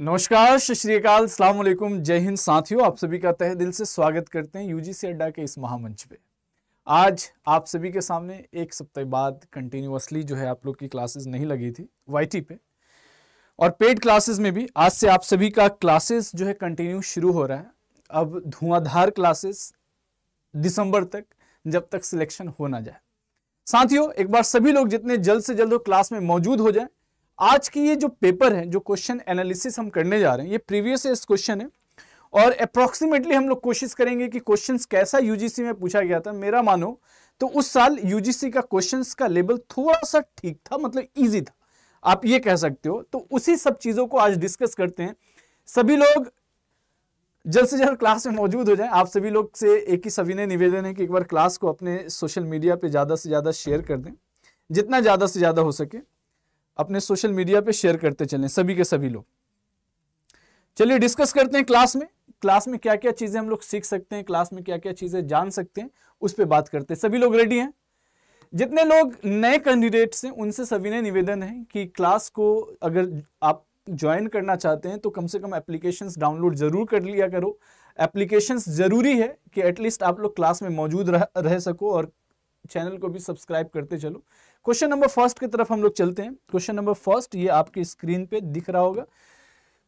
नमस्कार सत श्रीकाल सलामकुम जय हिंद साथियों आप सभी का तहे दिल से स्वागत करते हैं यूजीसी अड्डा के इस महामंच पे आज आप सभी के सामने एक सप्ताह बाद कंटिन्यूसली जो है आप लोग की क्लासेस नहीं लगी थी वाईटी पे और पेड क्लासेस में भी आज से आप सभी का क्लासेस जो है कंटिन्यू शुरू हो रहा है अब धुआंधार क्लासेस दिसंबर तक जब तक सिलेक्शन हो ना जाए साथियों एक बार सभी लोग जितने जल्द से जल्द क्लास में मौजूद हो जाए आज की ये जो पेपर है जो क्वेश्चन एनालिसिस हम करने जा रहे हैं ये प्रीवियस ईयर क्वेश्चन है और अप्रोक्सीमेटली हम लोग कोशिश करेंगे कि क्वेश्चंस कैसा यूजीसी में पूछा गया था मेरा मानो तो उस साल यूजीसी का क्वेश्चंस का लेवल थोड़ा सा ठीक था मतलब इजी था आप ये कह सकते हो तो उसी सब चीज़ों को आज डिस्कस करते हैं सभी लोग जल्द से जल्द क्लास में मौजूद हो जाए आप सभी लोग से एक ही सभी ने निवेदन है कि एक बार क्लास को अपने सोशल मीडिया पे ज़्यादा से ज़्यादा शेयर कर दें जितना ज़्यादा से ज़्यादा हो सके अपने सोशल मीडिया पे शेयर करते चलें सभी के सभी लोग चलिए डिस्कस करते हैं क्लास में क्लास में क्या क्या चीज़ें हम लोग सीख सकते हैं क्लास में क्या क्या चीज़ें जान सकते हैं उस पर बात करते हैं सभी लोग रेडी हैं जितने लोग नए कैंडिडेट्स हैं उनसे सभी ने निवेदन है कि क्लास को अगर आप ज्वाइन करना चाहते हैं तो कम से कम एप्लीकेशंस डाउनलोड जरूर कर लिया करो एप्लीकेशंस ज़रूरी है कि एटलीस्ट आप लोग क्लास में मौजूद रह, रह सको और चैनल को भी सब्सक्राइब करते चलो क्वेश्चन नंबर फर्स्ट की तरफ हम लोग चलते हैं क्वेश्चन नंबर फर्स्ट ये आपकी स्क्रीन पे दिख रहा होगा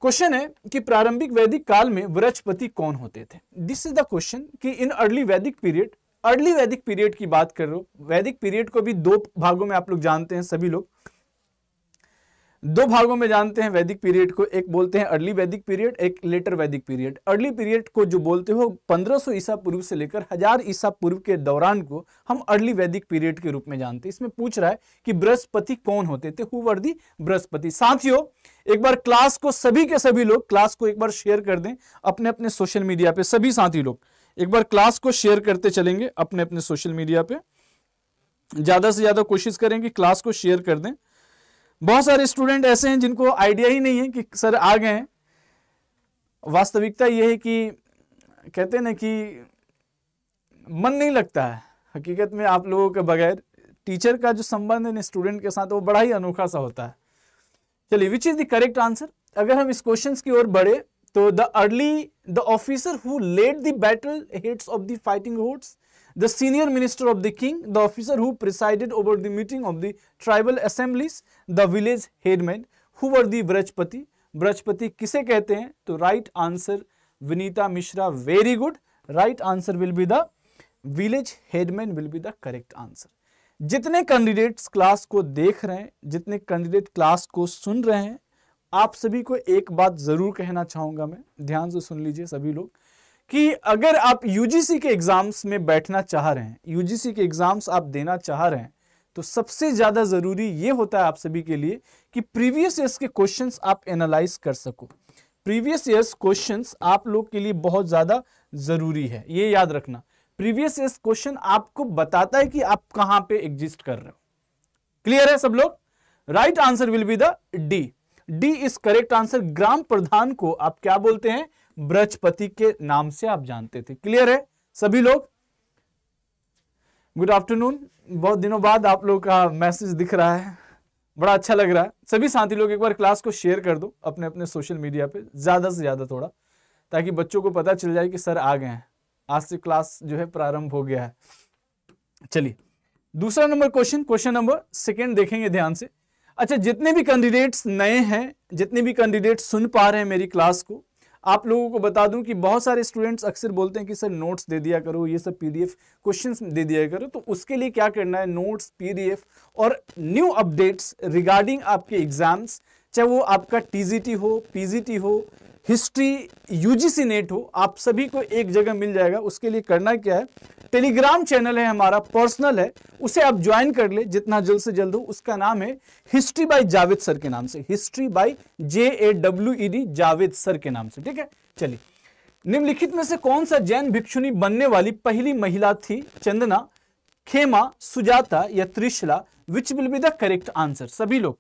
क्वेश्चन है कि प्रारंभिक वैदिक काल में वृक्षपति कौन होते थे दिस इज द क्वेश्चन कि in early Vedic period early Vedic period की बात करो वैदिक पीरियड को भी दो भागों में आप लोग जानते हैं सभी लोग दो भागों में जानते हैं वैदिक पीरियड को एक बोलते हैं अर्ली वैदिक पीरियड एक लेटर वैदिक पीरियड अर्ली पीरियड को जो बोलते हो 1500 ईसा पूर्व से लेकर हजार ईसा पूर्व के दौरान को हम अर्ली वैदिक पीरियड के रूप में जानते हैं इसमें पूछ रहा है कि बृहस्पति कौन होते थे हु दी बृहस्पति साथियों एक बार क्लास को सभी के सभी लोग क्लास को एक बार शेयर कर दें अपने अपने सोशल मीडिया पे सभी साथी लोग एक बार क्लास को शेयर करते चलेंगे अपने अपने सोशल मीडिया पे ज्यादा से ज्यादा कोशिश करें कि क्लास को शेयर कर दें बहुत सारे स्टूडेंट ऐसे हैं जिनको आइडिया ही नहीं है कि सर आ गए हैं वास्तविकता यह है कि कहते ना कि मन नहीं लगता है हकीकत में आप लोगों के बगैर टीचर का जो संबंध है स्टूडेंट के साथ वो बड़ा ही अनोखा सा होता है चलिए which is the correct answer अगर हम इस क्वेश्चन की ओर बढ़े तो the early the officer who led the battle heads of the fighting hordes the senior minister of the king, the officer who presided over the meeting of the tribal assemblies, the village headman, who were the Brajpati. Brajpati kise kehte hain to right answer Vinita Mishra very good. Right answer will be the village headman will be the correct answer. जितने candidates class को देख रहे हैं जितने candidate class को सुन रहे हैं आप सभी को एक बात ज़रूर कहना चाहूंगा मैं ध्यान से सुन लीजिए सभी लोग कि अगर आप यूजीसी के एग्ज़ाम्स में बैठना चाह रहे हैं यूजीसी के एग्ज़ाम्स आप देना चाह रहे हैं तो सबसे ज़्यादा ज़रूरी यह होता है आप सभी के लिए कि प्रीवियस ईयर्स के क्वेश्चंस आप एनालाइज कर सको प्रीवियस ईयर्स क्वेश्चंस आप लोग के लिए बहुत ज़्यादा ज़रूरी है ये याद रखना प्रीवियस ईयर्स क्वेश्चन आपको बताता है कि आप कहां पे एग्जिस्ट कर रहे हो क्लियर है सब लोग right answer will be the D D is correct answer ग्राम प्रधान को आप क्या बोलते हैं ब्रजपति के नाम से आप जानते थे क्लियर है सभी लोग गुड आफ्टरनून बहुत दिनों बाद आप लोग का मैसेज दिख रहा है बड़ा अच्छा लग रहा है सभी साथी लोग एक बार क्लास को शेयर कर दो अपने अपने सोशल मीडिया पे ज़्यादा से ज़्यादा थोड़ा ताकि बच्चों को पता चल जाए कि सर आ गए हैं आज से क्लास जो है प्रारंभ हो गया है चलिए दूसरा number question question number second देखेंगे ध्यान से अच्छा जितने भी कैंडिडेट्स नए हैं जितने भी कैंडिडेट सुन पा रहे हैं मेरी क्लास को आप लोगों को बता दूं कि बहुत सारे स्टूडेंट्स अक्सर बोलते हैं कि सर नोट्स दे दिया करो ये सब पीडीएफ क्वेश्चंस दे दिया करो तो उसके लिए क्या करना है नोट्स पीडीएफ और न्यू अपडेट्स रिगार्डिंग आपके एग्जाम्स चाहे वो आपका टीजीटी हो पीजीटी हो हिस्ट्री यूजीसी नेट हो आप सभी को एक जगह मिल जाएगा उसके लिए करना क्या है टेलीग्राम चैनल है हमारा पर्सनल है उसे आप ज्वाइन कर ले जितना जल्द से जल्द हो उसका नाम है हिस्ट्री बाय जावेद सर के नाम से history by J A W E D Javed sir के नाम से ठीक है चलिए निम्नलिखित में से कौन सा जैन भिक्षुणी बनने वाली पहली महिला थी चंदना खेमा सुजाता या Trishala which will be the correct answer सभी लोग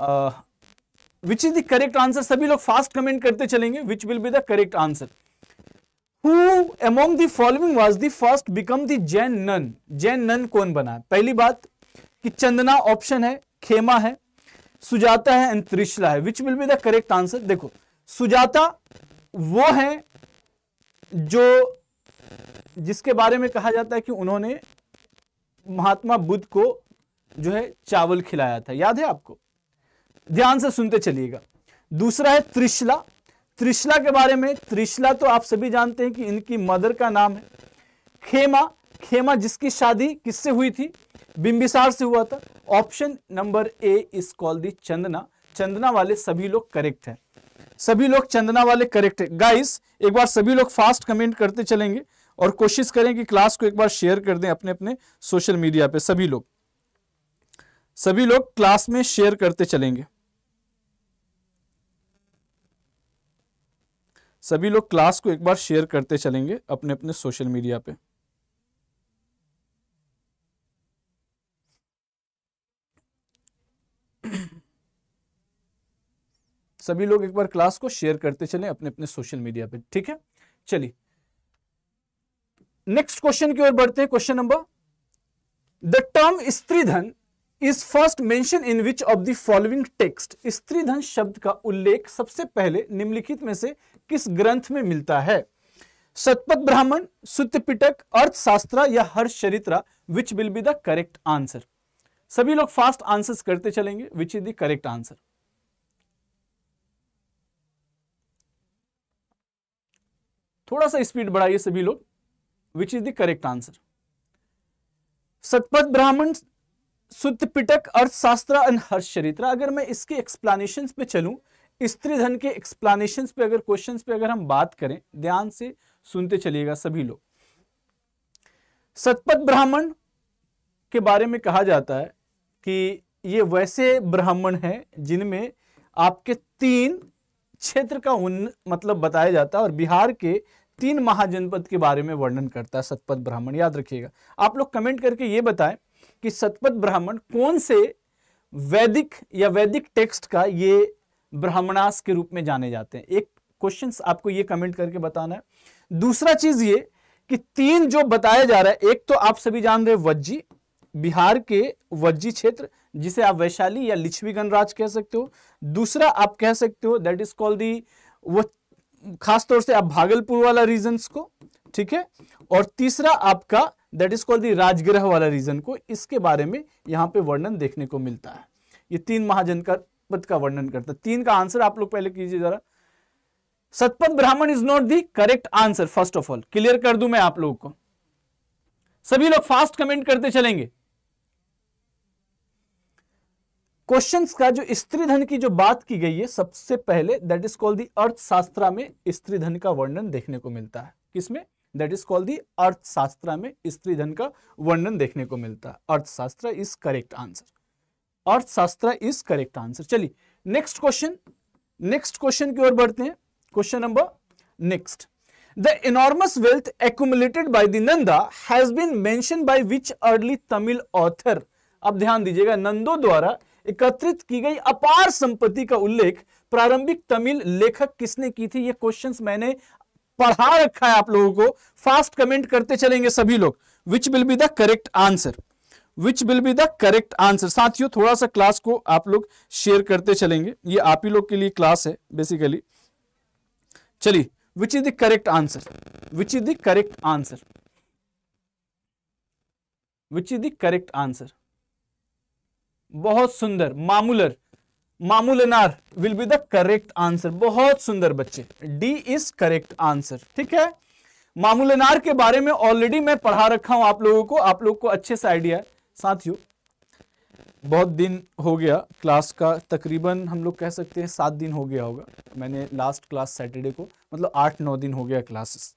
which is the correct answer सभी लोग फास्ट कमेंट करते चलेंगे which will be the correct answer who among the following was the first become the Jain nun Jain nun कौन बना पहली बात कि चंदना ऑप्शन है खेमा है सुजाता है एंड त्रिशला है which will be the correct answer देखो सुजाता वो है जो जिसके बारे में कहा जाता है कि उन्होंने महात्मा बुद्ध को जो है चावल खिलाया था याद है आपको ध्यान से सुनते चलिएगा दूसरा है त्रिशला त्रिशला के बारे में त्रिशला तो आप सभी जानते हैं कि इनकी मदर का नाम है खेमा खेमा जिसकी शादी किससे हुई थी बिंबिसार से हुआ था ऑप्शन नंबर ए इस कॉल दी चंदना चंदना वाले सभी लोग करेक्ट हैं सभी लोग चंदना वाले करेक्ट हैं गाइस एक बार सभी लोग फास्ट कमेंट करते चलेंगे और कोशिश करें कि क्लास को एक बार शेयर कर दें अपने अपने सोशल मीडिया पे सभी लोग सभी लोग क्लास में शेयर करते चलेंगे सभी लोग क्लास को एक बार शेयर करते चलेंगे अपने अपने सोशल मीडिया पे सभी लोग एक बार क्लास को शेयर करते चलें अपने अपने सोशल मीडिया पे ठीक है चलिए नेक्स्ट क्वेश्चन की ओर बढ़ते हैं question number the term stridhan is first mention in which of the following text स्त्रीधन शब्द का उल्लेख सबसे पहले निम्नलिखित में से किस ग्रंथ में मिलता है सतपथ ब्राह्मण सुत्य पिटक अर्थशास्त्र या Harshacharita which will be the correct answer सभी लोग फास्ट आंसर्स करते चलेंगे which is the correct answer थोड़ा सा स्पीड बढ़ाइए सभी लोग which is the correct answer Shatapatha Brahmana Sutta Pitaka अर्थशास्त्र एंड हर्ष चरित्रा अगर मैं इसके एक्सप्लेनेशन पे चलूं स्त्री धन के एक्सप्लानेशन पे अगर क्वेश्चन पे अगर हम बात करें ध्यान से सुनते चलिएगा सभी लोग सतपथ ब्राह्मण के बारे में कहा जाता है कि ये वैसे ब्राह्मण हैं जिनमें आपके तीन क्षेत्र का उन मतलब बताया जाता है और बिहार के तीन महाजनपद के बारे में वर्णन करता है सतपथ ब्राह्मण याद रखिएगा आप लोग कमेंट करके ये बताएं कि सतपथ ब्राह्मण कौन से वैदिक या वैदिक टेक्स्ट का ये ब्राह्मणास के रूप में जाने जाते हैं एक क्वेश्चन आपको ये कमेंट करके बताना है दूसरा चीज ये कि तीन जो बताया जा रहा है एक तो आप सभी जान रहे वज्जी बिहार के वज्जी क्षेत्र जिसे आप वैशाली या लिच्छवी गणराज कह सकते हो दूसरा आप कह सकते हो दैट इज कॉल्ड दी वो खासतौर से आप भागलपुर वाला रीजन को ठीक है और तीसरा आपका that is called the Rajagriha वाला रीजन को इसके बारे में यहाँ पे वर्णन देखने को मिलता है ये तीन महाजन का पद का वर्णन करता है तीन का आंसर आप लोग पहले कीजिए जरा Shatapatha Brahmana is not the correct answer first of all clear कर दू मैं आप लोगों को सभी लोग फास्ट कमेंट करते चलेंगे क्वेश्चंस का जो स्त्री धन की जो बात की गई है सबसे पहले that is called the Arthashastra में स्त्री धन का वर्णन देखने को मिलता है किसमें that is called the Arthashastra में स्त्री धन का वर्णन देखने को मिलता है अर्थशास्त्र इज करेक्ट आंसर अर्थशास्त्र शास्त्र इज करेक्ट आंसर चलिए नेक्स्ट क्वेश्चन नेक्स्ट क्वेश्चन की ओर बढ़ते हैं question number next the enormous wealth accumulated by the Nanda has been mention by which early Tamil author अब ध्यान दीजिएगा नंदो द्वारा एकत्रित की गई अपार संपत्ति का उल्लेख प्रारंभिक तमिल लेखक किसने की थी ये क्वेश्चंस मैंने पढ़ा रखा है आप लोगों को फास्ट कमेंट करते चलेंगे सभी लोग which will be the correct answer which will be the correct answer साथियों थोड़ा सा क्लास को आप लोग शेयर करते चलेंगे ये आप ही लोग के लिए क्लास है बेसिकली चलिए which is the correct answer which is the correct answer which is the correct answer बहुत सुंदर Mamular Mamulanar will be the correct answer बहुत सुंदर बच्चे डी इज करेक्ट आंसर ठीक है मामूलनार के बारे में ऑलरेडी मैं पढ़ा रखा हूं आप लोगों को आप लोग को अच्छे से आइडिया है साथियों बहुत दिन हो गया क्लास का तकरीबन हम लोग कह सकते हैं सात दिन हो गया होगा मैंने लास्ट क्लास सैटरडे को मतलब आठ नौ दिन हो गया क्लासेस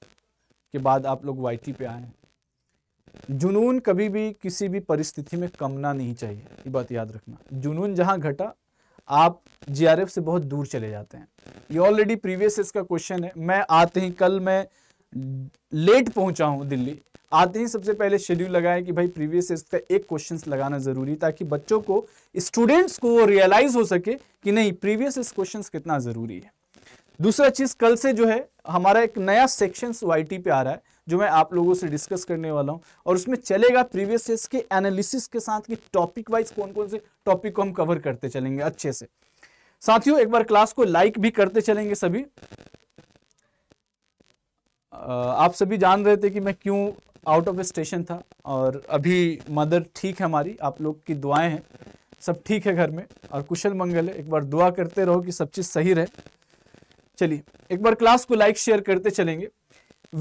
के बाद आप लोग वाई पे आए हैं जुनून कभी भी किसी भी परिस्थिति में कमना नहीं चाहिए ये बात याद रखना जुनून जहाँ घटा आप जीआरएफ से बहुत दूर चले जाते हैं ये ऑलरेडी प्रीवियस इसका क्वेश्चन है मैं आते ही कल मैं लेट पहुंचा हूं दिल्ली आते ही सबसे पहले शेड्यूल लगाएं कि भाई प्रीवियस ईयर का एक क्वेश्चन लगाना जरूरी ताकि बच्चों को स्टूडेंट्स को रियलाइज हो सके कि नहीं प्रीवियस ईयर क्वेश्चन कितना जरूरी है दूसरा चीज कल से जो है हमारा एक नया सेक्शन वाई पे आ रहा है जो मैं आप लोगों से डिस्कस करने वाला हूं और उसमें चलेगा प्रीवियस ईयर के एनालिसिस के साथ कि टॉपिक वाइज कौन कौन से टॉपिक को हम कवर करते चलेंगे अच्छे से साथियों एक बार क्लास को लाइक भी करते चलेंगे सभी आप सभी जान रहे थे कि मैं क्यों आउट ऑफ स्टेशन था और अभी मदर ठीक है हमारी आप लोग की दुआएं हैं सब ठीक है घर में और कुशल मंगल है एक बार दुआ करते रहो कि सब चीज़ सही रहे चलिए एक बार क्लास को लाइक शेयर करते चलेंगे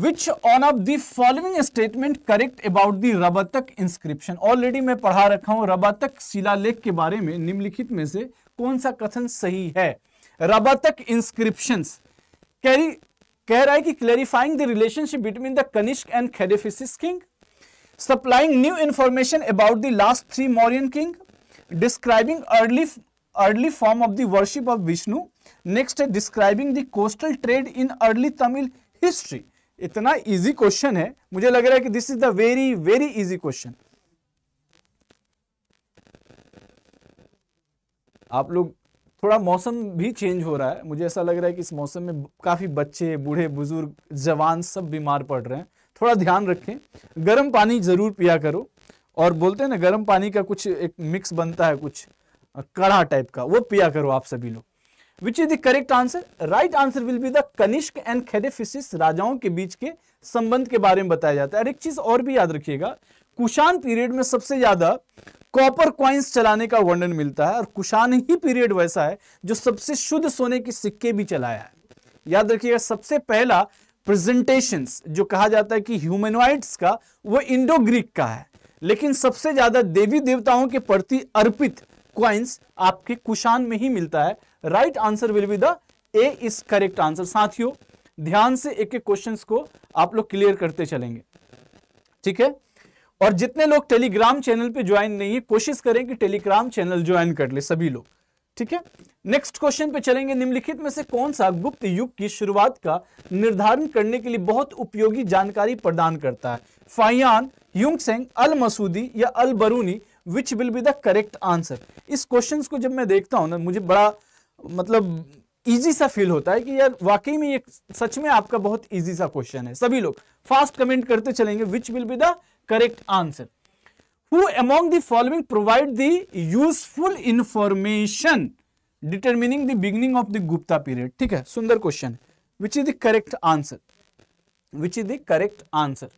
which one of the following statement correct about the Rabatak inscription already मैं पढ़ा रखा हूं रबातक शिलालेख के बारे में निम्नलिखित में से कौन सा कथन सही है रबातक इंस्क्रिप्शन कैरी कह रहा है कि clarifying the relationship between the Kanishka and Kadphises king supplying new information about the last three Mauryan king describing early early form of the worship of Vishnu next describing the coastal trade in early Tamil history इतना easy question है मुझे लग रहा है कि this is the very very easy question आप लोग थोड़ा मौसम भी चेंज हो रहा है मुझे ऐसा लग रहा है कि इस मौसम में काफ़ी बच्चे बूढ़े बुजुर्ग जवान सब बीमार पड़ रहे हैं थोड़ा ध्यान रखें गर्म पानी ज़रूर पिया करो और बोलते हैं ना गर्म पानी का कुछ एक मिक्स बनता है कुछ कड़ा टाइप का वो पिया करो आप सभी लोग which is the correct answer right answer will be the Kanishka and Kadphises राजाओं के बीच के संबंध के बारे में बताया जाता है और एक चीज और भी याद रखिएगा कुशान पीरियड में सबसे ज्यादा कॉपर क्वाइंस चलाने का वर्णन मिलता है और कुशान ही पीरियड वैसा है जो सबसे शुद्ध सोने के सिक्के भी चलाया है याद रखिएगा सबसे पहला प्रेजेंटेशन जो कहा जाता है कि ह्यूमेनॉइड्स का वो इंडो ग्रीक का है लेकिन सबसे ज्यादा देवी देवताओं के प्रति अर्पित क्वाइंस आपके कुशान में ही मिलता है right answer will be the A is correct answer साथियों ध्यान से एक एक क्वेश्चंस को आप लोग क्लियर करते चलेंगे ठीक है और जितने लोग टेलीग्राम चैनल पे ज्वाइन नहीं है कोशिश करें कि टेलीग्राम चैनल ज्वाइन कर ले सभी लोग ठीक है नेक्स्ट क्वेश्चन पे चलेंगे निम्नलिखित में से कौन सा गुप्त युग की शुरुआत का निर्धारण करने के लिए बहुत उपयोगी जानकारी प्रदान करता है फायान युंगसेंग अल मसूदी या Al Biruni which will be the correct answer इस क्वेश्चन को जब मैं देखता हूं ना मुझे बड़ा मतलब इजी सा फील होता है कि यार वाकई में ये सच में आपका बहुत इजी सा क्वेश्चन है सभी लोग फास्ट कमेंट करते चलेंगे which will be the correct answer who among the following provide the useful information determining the beginning of the Gupta period ठीक है सुंदर question which is the correct answer which is the correct answer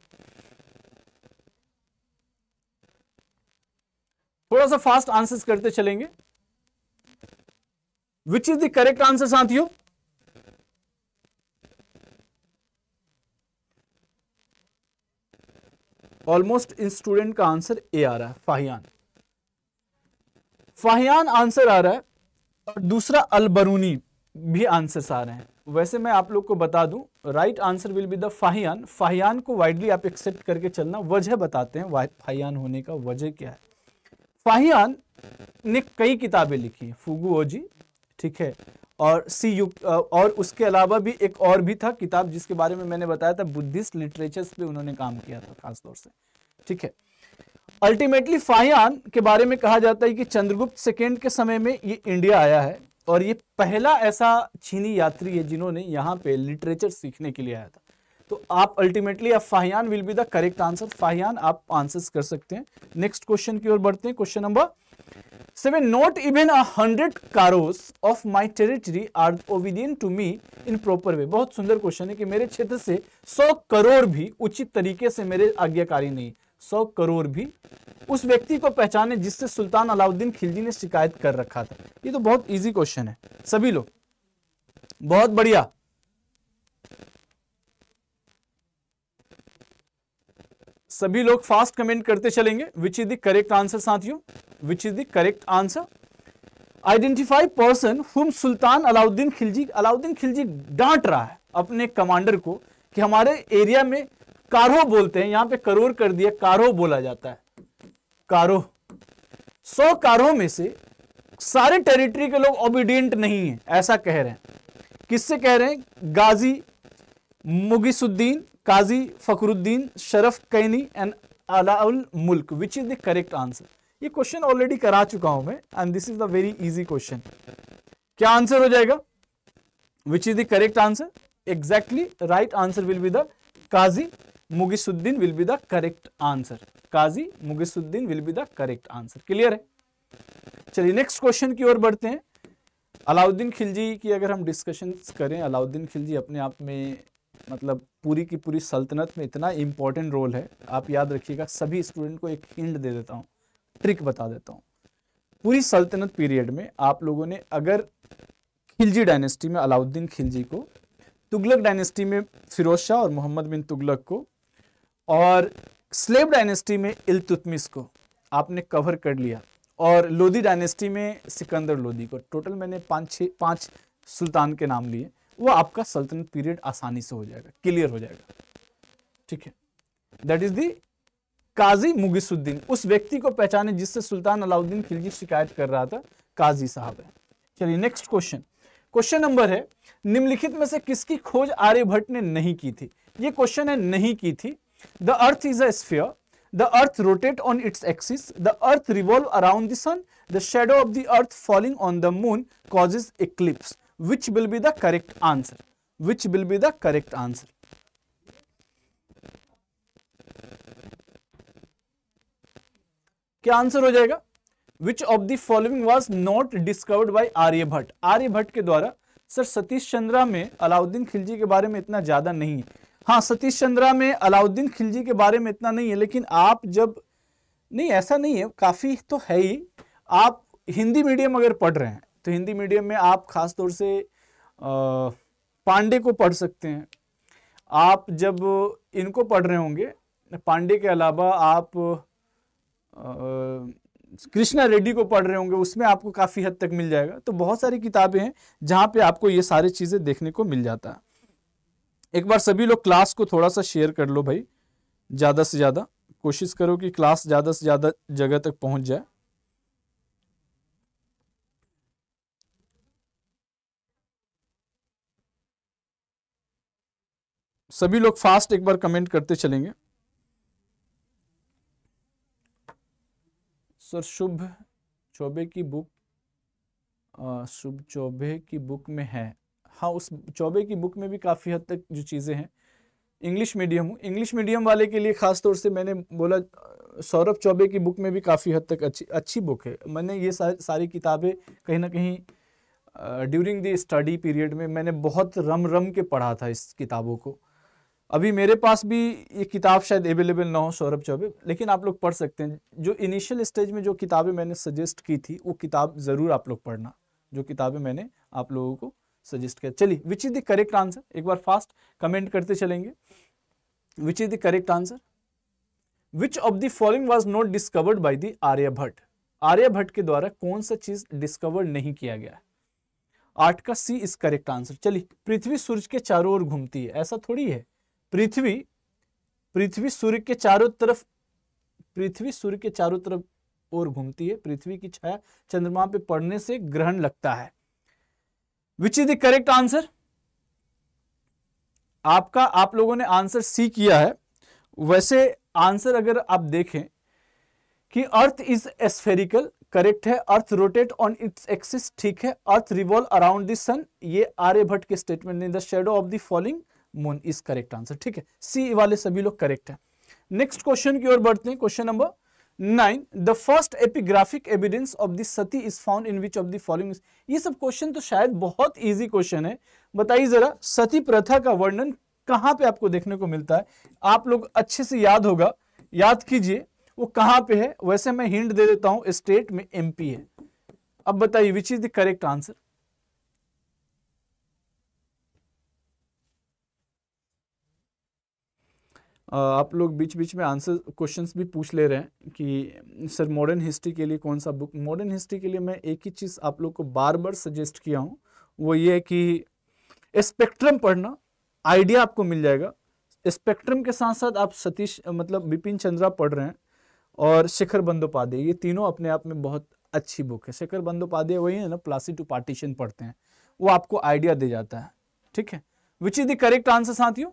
थोड़ा सा fast answers करते चलेंगे which is the correct answer साथियों almost इन student का आंसर ए आ रहा है फाहियान फाहियान आंसर आ रहा है और दूसरा अलबरूनी भी आंसर्स आ रहे हैं वैसे मैं आप लोग को बता दूं right answer will be the Fahien Fahien को वाइडली आप एक्सेप्ट करके चलना वजह बताते हैं फाहियान होने का वजह क्या है फाहियान ने कई किताबें लिखी फुगुओजी ठीक है और सी यू और उसके अलावा भी एक और भी था किताब जिसके बारे में मैंने बताया था बुद्धिस्ट लिटरेचर्स पे उन्होंने काम किया था खासतौर से ठीक है अल्टीमेटली फायान के बारे में कहा जाता है कि चंद्रगुप्त सेकेंड के समय में ये इंडिया आया है और ये पहला ऐसा चीनी यात्री है जिन्होंने यहाँ पे लिटरेचर सीखने के लिए आया था तो आप अल्टीमेटली आप Fahien will be the correct answer Fahien आप आंसर्स कर सकते हैं नेक्स्ट क्वेश्चन की ओर बढ़ते हैं question number 7. Not even a hundred कारोस of my territory are obedient to me in proper way बहुत सुंदर क्वेश्चन है कि मेरे क्षेत्र से सौ करोड़ भी उचित तरीके से मेरे आज्ञाकारी नहीं सौ करोड़ भी उस व्यक्ति को पहचाने जिससे सुल्तान अलाउद्दीन खिलजी ने शिकायत कर रखा था ये तो बहुत इजी क्वेश्चन है सभी लोग बहुत बढ़िया सभी लोग फास्ट कमेंट करते चलेंगे which is the correct answer साथियों which is the correct answer identify person whom sultan Alauddin Khilji Alauddin Khilji डांट रहा है अपने कमांडर को कि हमारे एरिया में कारो बोलते हैं यहां पे करोर कर दिया कारो बोला जाता है कारो सौ कारो में से सारे टेरिटरी के लोग ओबिडियंट नहीं है ऐसा कह रहे हैं किससे कह रहे हैं गाजी मुगिसुद्दीन काजी फकरुद्दीन शरफ कैनी and Alaul Mulk which is the correct answer ये क्वेश्चन ऑलरेडी करा चुका हूं मैं and this is the very easy question क्या आंसर हो जाएगा which is the correct answer exactly right answer will be the Qazi Mughisuddin will be the correct answer Qazi Mughisuddin will be the correct answer clear है चलिए next question की ओर बढ़ते हैं अलाउद्दीन खिलजी की अगर हम डिस्कशन करें अलाउद्दीन खिलजी अपने आप में मतलब पूरी की पूरी सल्तनत में इतना इम्पोर्टेंट रोल है आप याद रखिएगा सभी स्टूडेंट को एक हिंड दे देता हूँ ट्रिक बता देता हूँ पूरी सल्तनत पीरियड में आप लोगों ने अगर खिलजी डायनेस्टी में अलाउद्दीन खिलजी को तुगलक डायनेस्टी में फिरोज शाह और मोहम्मद बिन तुगलक को और स्लेब डायनेस्टी में इलतुतमिस को आपने कवर कर लिया और लोधी डायनेस्टी में सिकंदर लोधी को टोटल मैंने पाँच छः पाँच सुल्तान के नाम लिए वो आपका सल्तनत पीरियड आसानी से हो जाएगा क्लियर हो जाएगा ठीक है दैट इज दी काजी मुगिसुद्दीन उस व्यक्ति को पहचाने जिससे सुल्तान अलाउद्दीन खिलजी शिकायत कर रहा था काजी साहब है चलिए नेक्स्ट क्वेश्चन क्वेश्चन नंबर है निम्नलिखित में से किसकी खोज आर्यभट्ट ने नहीं की थी ये क्वेश्चन है नहीं की थी the earth is a sphere the earth rotate on its axis the earth revolve around the the sun the shadow of the earth falling on the moon causes which will be the correct answer which will be the correct answer क्या answer हो जाएगा which of the following was not discovered by Aryabhata Aryabhata के द्वारा sir Satish Chandra में अलाउद्दीन खिलजी के बारे में इतना ज़्यादा नहीं है हाँ सतीश चंद्रा में अलाउद्दीन खिलजी के बारे में इतना नहीं है लेकिन आप जब नहीं ऐसा नहीं है काफ़ी तो है ही आप हिंदी मीडियम अगर पढ़ रहे हैं तो हिंदी मीडियम में आप ख़ास तौर से पांडे को पढ़ सकते हैं आप जब इनको पढ़ रहे होंगे पांडे के अलावा आप कृष्णा रेड्डी को पढ़ रहे होंगे उसमें आपको काफ़ी हद तक मिल जाएगा तो बहुत सारी किताबें हैं जहाँ पे आपको ये सारी चीज़ें देखने को मिल जाता है एक बार सभी लोग क्लास को थोड़ा सा शेयर कर लो भाई ज़्यादा से ज़्यादा कोशिश करो कि क्लास ज़्यादा से ज़्यादा जगह तक पहुँच जाए सभी लोग फास्ट एक बार कमेंट करते चलेंगे सर शुभ चौबे की बुक शुभ चौबे की बुक में है हाँ उस चौबे की बुक में भी काफ़ी हद तक जो चीज़ें हैं इंग्लिश मीडियम हूँ इंग्लिश मीडियम वाले के लिए ख़ास तौर से मैंने बोला सौरभ चौबे की बुक में भी काफ़ी हद तक अच्छी अच्छी बुक है मैंने ये सारी सारी किताबें कहीं ना कहीं ड्यूरिंग दी स्टडी पीरियड में मैंने बहुत रम रम के पढ़ा था इस किताबों को अभी मेरे पास भी ये किताब शायद अवेलेबल ना हो सौरभ चौबे लेकिन आप लोग पढ़ सकते हैं जो इनिशियल स्टेज में जो किताबें मैंने सजेस्ट की थी वो किताब ज़रूर आप लोग पढ़ना जो किताबें मैंने आप लोगों को सजेस्ट किया चलिए which is the correct answer एक बार फास्ट कमेंट करते चलेंगे which is the correct answer which of the following was not discovered by the Aryabhata Aryabhata के द्वारा कौन सा चीज डिस्कवर नहीं किया गया आठ का सी इज करेक्ट आंसर चलिए पृथ्वी सूर्य के चारों ओर घूमती है ऐसा थोड़ी है पृथ्वी पृथ्वी सूर्य के चारों तरफ पृथ्वी सूर्य के चारों तरफ और घूमती है पृथ्वी की छाया चंद्रमा पे पड़ने से ग्रहण लगता है which is the correct answer आपका आप लोगों ने आंसर सी किया है वैसे आंसर अगर आप देखें कि अर्थ इज एस्फेरिकल करेक्ट है earth rotate on its axis ठीक है earth revolve around the sun ये आर्यभट्ट के statement in the shadow of the falling moon is correct answer ठीक है सी वाले सभी लोग करेक्ट है नेक्स्ट क्वेश्चन की ओर बढ़ते हैं question number nine the first epigraphic evidence of the sati is found in which of the following ये सब क्वेश्चन तो शायद बहुत इजी क्वेश्चन है बताइए जरा सती प्रथा का वर्णन कहाँ पे आपको देखने को मिलता है आप लोग अच्छे से याद होगा याद कीजिए वो कहाँ पे है वैसे मैं हिंट दे देता हूँ स्टेट में एमपी है अब बताइए which is the correct answer आप लोग बीच बीच में आंसर क्वेश्चंस भी पूछ ले रहे हैं कि सर मॉडर्न हिस्ट्री के लिए कौन सा बुक मॉडर्न हिस्ट्री के लिए मैं एक ही चीज़ आप लोग को बार बार सजेस्ट किया हूँ वो ये है कि स्पेक्ट्रम पढ़ना आइडिया आपको मिल जाएगा स्पेक्ट्रम के साथ साथ आप सतीश मतलब बिपिन चंद्रा पढ़ रहे हैं और शेखर बंदोपाध्याय ये तीनों अपने आप में बहुत अच्छी बुक है शेखर बंदोपाध्याय वही है ना प्लासी टू पार्टीशन पढ़ते हैं वो आपको आइडिया दे जाता है ठीक है which is the correct answer साथियों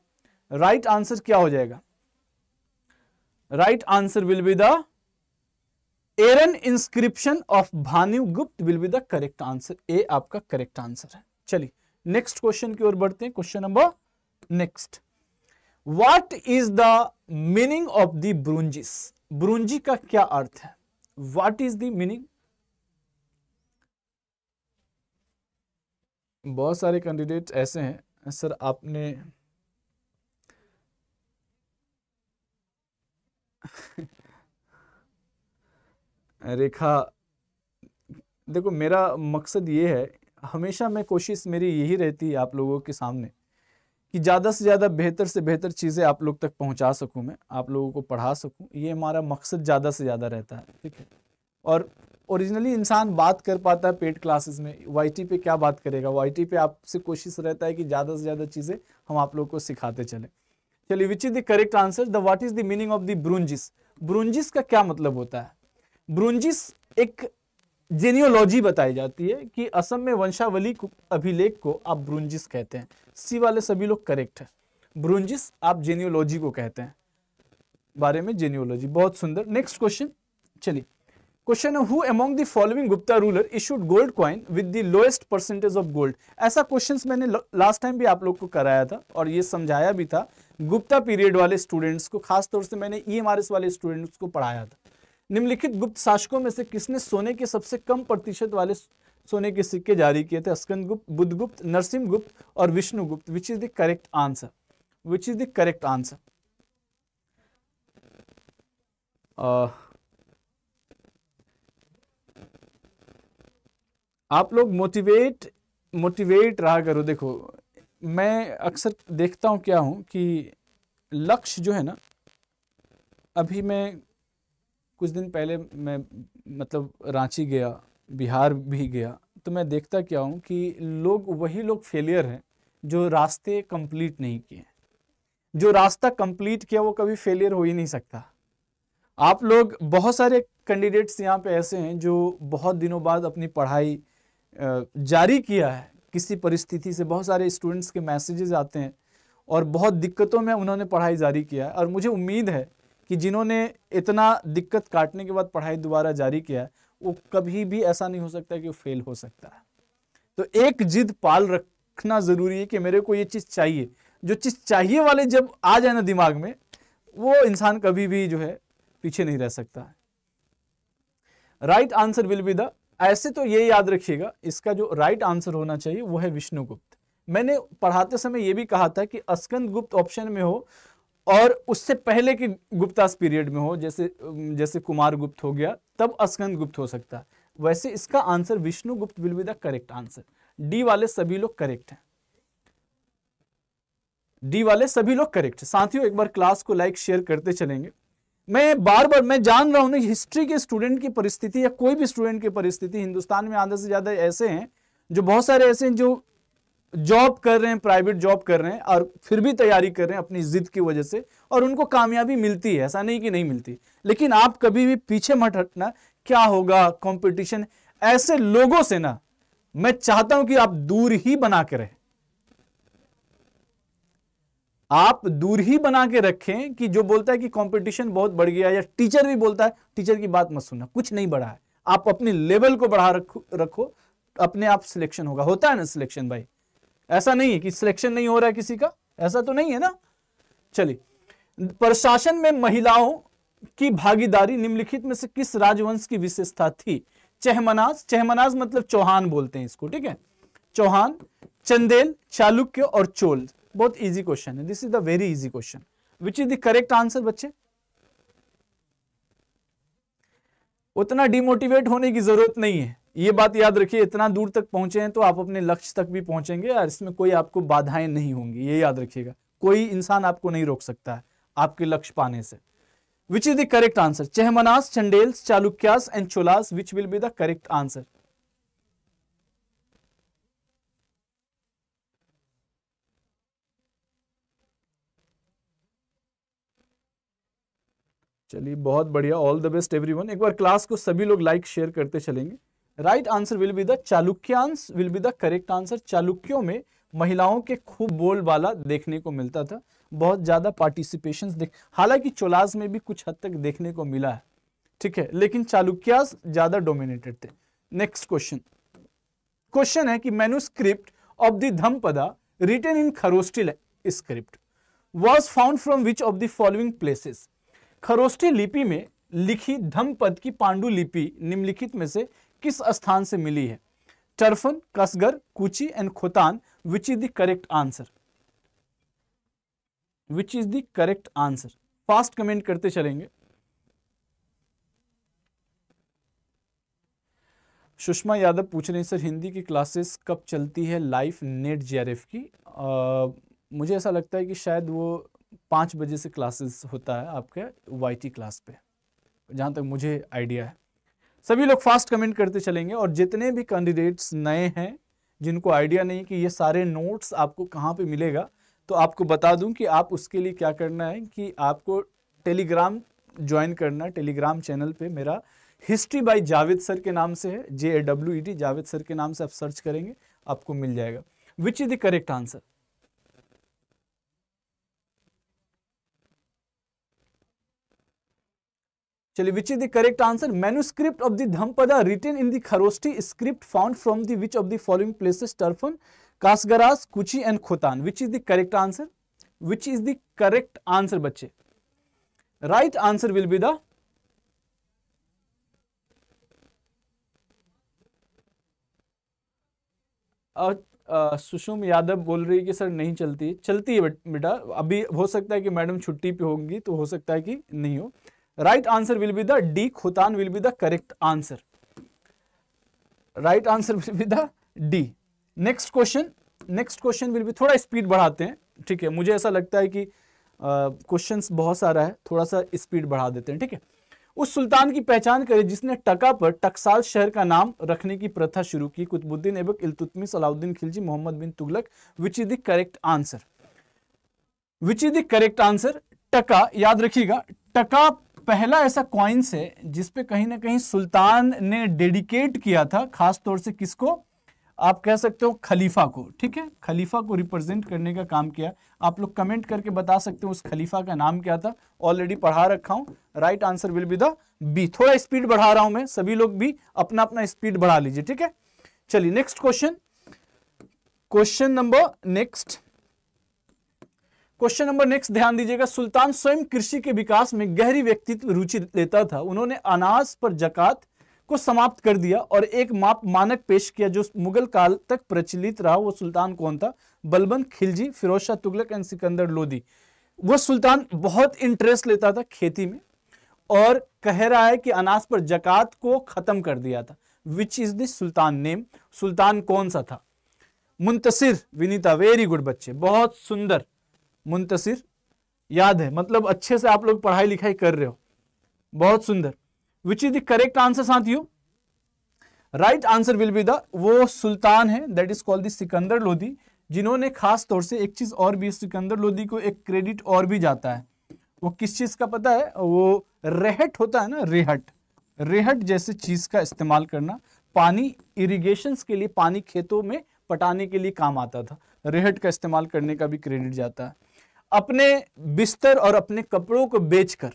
राइट आंसर क्या हो जाएगा right answer will be the Eran inscription of Bhanu Gupta will be the correct answer A आपका करेक्ट आंसर है चलिए नेक्स्ट क्वेश्चन की ओर बढ़ते हैं question number next what is the meaning of the ब्रुंजिस ब्रुंजी का क्या अर्थ है व्हाट इज द मीनिंग बहुत सारे कैंडिडेट ऐसे हैं सर आपने रेखा देखो मेरा मकसद ये है हमेशा मैं कोशिश मेरी यही रहती है आप लोगों के सामने कि ज़्यादा से ज़्यादा बेहतर से बेहतर चीज़ें आप लोग तक पहुंचा सकूं मैं आप लोगों को पढ़ा सकूं ये हमारा मकसद ज़्यादा से ज़्यादा रहता है ठीक है और ओरिजिनली इंसान बात कर पाता है पेड क्लासेस में वाई पे क्या बात करेगा वाई पे आपसे कोशिश रहता है कि ज़्यादा से ज़्यादा चीज़ें हम आप लोग को सिखाते चलें चलिए which is the correct answer the what is the meaning of the ब्रुंजिस ब्रुंजिस का क्या मतलब होता है ब्रुंजिस एक जेनियोलॉजी बताई जाती है कि असम में वंशावली अभिलेख को आप ब्रुंजिस कहते हैं सी वाले सभी लोग करेक्ट है ब्रुंजिस आप जेनियोलॉजी को कहते हैं बारे में जेनियोलॉजी बहुत सुंदर नेक्स्ट क्वेश्चन चलिए क्वेश्चन है who among the following Gupta ruler issued gold coin with the lowest percentage of gold ऐसा क्वेश्चंस मैंने लास्ट टाइम भी आप लोग को कराया था और ये समझाया भी था गुप्ता पीरियड वाले स्टूडेंट्स को खासतौर से मैंने ई e वाले स्टूडेंट्स को पढ़ाया था निम्नलिखित गुप्त शासकों में से किसने सोने के सबसे कम प्रतिशत वाले सोने के सिक्के जारी किए थे गुप्त बुद्धगुप्त गुप्त और Vishnugupta which is the correct answer which is the correct answer आप लोग मोटिवेट मोटिवेट रहा करो देखो मैं अक्सर देखता हूँ क्या हूँ कि लक्ष्य जो है ना अभी मैं कुछ दिन पहले मैं मतलब रांची गया बिहार भी गया तो मैं देखता क्या हूँ कि लोग वही लोग फेलियर हैं जो रास्ते कंप्लीट नहीं किए जो रास्ता कंप्लीट किया वो कभी फेलियर हो ही नहीं सकता आप लोग बहुत सारे कैंडिडेट्स यहाँ पे ऐसे हैं जो बहुत दिनों बाद अपनी पढ़ाई जारी किया है किसी परिस्थिति से बहुत सारे स्टूडेंट्स के मैसेजेस आते हैं और बहुत दिक्कतों में उन्होंने पढ़ाई जारी किया है और मुझे उम्मीद है कि जिन्होंने इतना दिक्कत काटने के बाद पढ़ाई दोबारा जारी किया है वो कभी भी ऐसा नहीं हो सकता कि वो फेल हो सकता है तो एक जिद पाल रखना ज़रूरी है कि मेरे को ये चीज़ चाहिए जो चीज़ चाहिए वाले जब आ जाए ना दिमाग में वो इंसान कभी भी जो है पीछे नहीं रह सकता है right answer will be the ऐसे तो ये याद रखिएगा इसका जो राइट आंसर होना चाहिए वो है विष्णुगुप्त मैंने पढ़ाते समय ये भी कहा था कि अस्कंद गुप्त ऑप्शन में हो और उससे पहले के गुप्तास पीरियड में हो जैसे जैसे कुमार गुप्त हो गया तब अस्कंद गुप्त हो सकता है वैसे इसका answer Vishnugupta will be the correct answer D वाले सभी लोग करेक्ट हैं डी वाले सभी लोग करेक्ट साथियों एक बार क्लास को लाइक शेयर करते चलेंगे मैं बार बार मैं जान रहा हूँ हिस्ट्री के स्टूडेंट की परिस्थिति या कोई भी स्टूडेंट की परिस्थिति हिंदुस्तान में आधा से ज़्यादा ऐसे हैं जो बहुत सारे ऐसे हैं जो जॉब कर रहे हैं प्राइवेट जॉब कर रहे हैं और फिर भी तैयारी कर रहे हैं अपनी जिद की वजह से और उनको कामयाबी मिलती है ऐसा नहीं कि नहीं मिलती लेकिन आप कभी भी पीछे मत हटना क्या होगा कॉम्पिटिशन ऐसे लोगों से ना मैं चाहता हूं कि आप दूर ही बना के रहें आप दूर ही बना के रखें कि जो बोलता है कि कंपटीशन बहुत बढ़ गया या टीचर भी बोलता है टीचर की बात मत सुनना कुछ नहीं बढ़ा है आप अपने लेवल को बढ़ा रखो रखो अपने आप सिलेक्शन होगा होता है ना सिलेक्शन भाई ऐसा नहीं है कि सिलेक्शन नहीं हो रहा है किसी का ऐसा तो नहीं है ना चलिए प्रशासन में महिलाओं की भागीदारी निम्नलिखित में से किस राजवंश की विशेषता थी चहमनाज चहमनाज मतलब चौहान बोलते हैं इसको ठीक है चौहान चंदेल चालुक्य और चोल बहुत इजी क्वेश्चन है this is the very easy question which is the correct answer बच्चे उतना डिमोटिवेट होने की जरूरत नहीं है ये बात याद रखिए इतना दूर तक पहुंचे हैं तो आप अपने लक्ष्य तक भी पहुंचेंगे और इसमें कोई आपको बाधाएं नहीं होंगी ये याद रखिएगा कोई इंसान आपको नहीं रोक सकता है आपके लक्ष्य पाने से which is the correct answer Chahamanas Chandelas Chalukyas and Cholas which will be the correct answer चलिए बहुत बढ़िया ऑल द बेस्ट एवरीवन एक बार क्लास को सभी लोग लाइक शेयर करते चलेंगे right answer will be the Chalukyas will be the correct answer चालुक्यों में महिलाओं के खूब बोल वाला देखने को मिलता था बहुत ज़्यादा पार्टिसिपेशन देख हालांकि चोलाज में भी कुछ हद तक देखने को मिला है ठीक है लेकिन चालुक्यास ज़्यादा डोमिनेटेड थे नेक्स्ट क्वेश्चन क्वेश्चन है कि script of the Dhammapada written in Kharosthi script was found from which of the following places Kharosthi लिपि में लिखी धम्मपद की पांडु लिपि निम्नलिखित में से किस स्थान से मिली है Turfan Kashgar Kuchi and Khotan which is the correct answer which is the correct answer fast comment करते चलेंगे सुषमा यादव पूछ रहे हैं सर हिंदी की क्लासेस कब चलती है लाइफ नेट जेआरएफ की आ, मुझे ऐसा लगता है कि शायद वो पाँच बजे से क्लासेस होता है आपके वाईटी क्लास पे जहाँ तक मुझे आइडिया है सभी लोग फास्ट कमेंट करते चलेंगे और जितने भी कैंडिडेट्स नए हैं जिनको आइडिया नहीं कि ये सारे नोट्स आपको कहाँ पे मिलेगा तो आपको बता दूं कि आप उसके लिए क्या करना है कि आपको टेलीग्राम ज्वाइन करना है टेलीग्राम चैनल पर मेरा हिस्ट्री बाई जावेद सर के नाम से है J W E T Javed sir के नाम से आप सर्च करेंगे आपको मिल जाएगा which is the correct answer चलिए which is the correct answer manuscript of the Dhammapada written in the Kharosthi script found from the which of the following places Turfan Kashgar Kuchi and Khotan which is the correct answer which is the correct answer बच्चे right answer will be the Sushma Yadav बोल रही है कि sir नहीं चलती चलती है बेटा अभी हो सकता है कि मैडम छुट्टी पे होंगी तो हो सकता है कि नहीं हो right answer will be the D Khotan will be the correct answer right answer will be the D next question next question will be थोड़ा स्पीड बढ़ाते हैं ठीक है मुझे ऐसा लगता है कि क्वेश्चन uh, बहुत सारा है थोड़ा सा स्पीड बढ़ा देते हैं ठीक है उस सुल्तान की पहचान करें जिसने टका पर टकसाल शहर का नाम रखने की प्रथा शुरू की Qutbuddin Aibak Iltutmish Salauddin Khilji Mohammad bin Tughlaq which is the correct answer which is the correct answer टका याद रखिएगा टका पहला ऐसा क्वाइंस है जिसपे कहीं ना कहीं सुल्तान ने डेडिकेट किया था खास तौर से किसको आप कह सकते हो खलीफा को ठीक है खलीफा को रिप्रेजेंट करने का काम किया आप लोग कमेंट करके बता सकते हो उस खलीफा का नाम क्या था ऑलरेडी पढ़ा रखा हूं right answer will be the B थोड़ा स्पीड बढ़ा रहा हूं मैं सभी लोग भी अपना अपना स्पीड बढ़ा लीजिए ठीक है चलिए next question question number next question number next ध्यान दीजिएगा सुल्तान स्वयं कृषि के विकास में गहरी व्यक्तित्व रुचि लेता था उन्होंने अनाज पर जकात को समाप्त कर दिया और एक माप मानक पेश किया जो मुगल काल तक प्रचलित रहा वो सुल्तान कौन था बलबन खिलजी फिरोज शाह तुगलक एंड सिकंदर लोधी वो सुल्तान बहुत इंटरेस्ट लेता था खेती में और कह रहा है कि अनाज पर जकात को खत्म कर दिया था which is the sultan name सुल्तान कौन सा था मुंतसिर विनीता वेरी गुड बच्चे बहुत सुंदर मुंतसिर याद है मतलब अच्छे से आप लोग पढ़ाई लिखाई कर रहे हो बहुत सुंदर which is the correct answer साथियों right answer will be the वो सुल्तान है that is called the Sikandar Lodhi जिन्होंने खास तौर से एक चीज़ और भी सिकंदर लोधी को एक क्रेडिट और भी जाता है वो किस चीज़ का पता है वो रेहट होता है ना रेहट रेहट जैसे चीज़ का इस्तेमाल करना पानी इरीगेशन के लिए पानी खेतों में पटाने के लिए काम आता था रेहट का इस्तेमाल करने का भी क्रेडिट जाता है अपने बिस्तर और अपने कपड़ों को बेचकर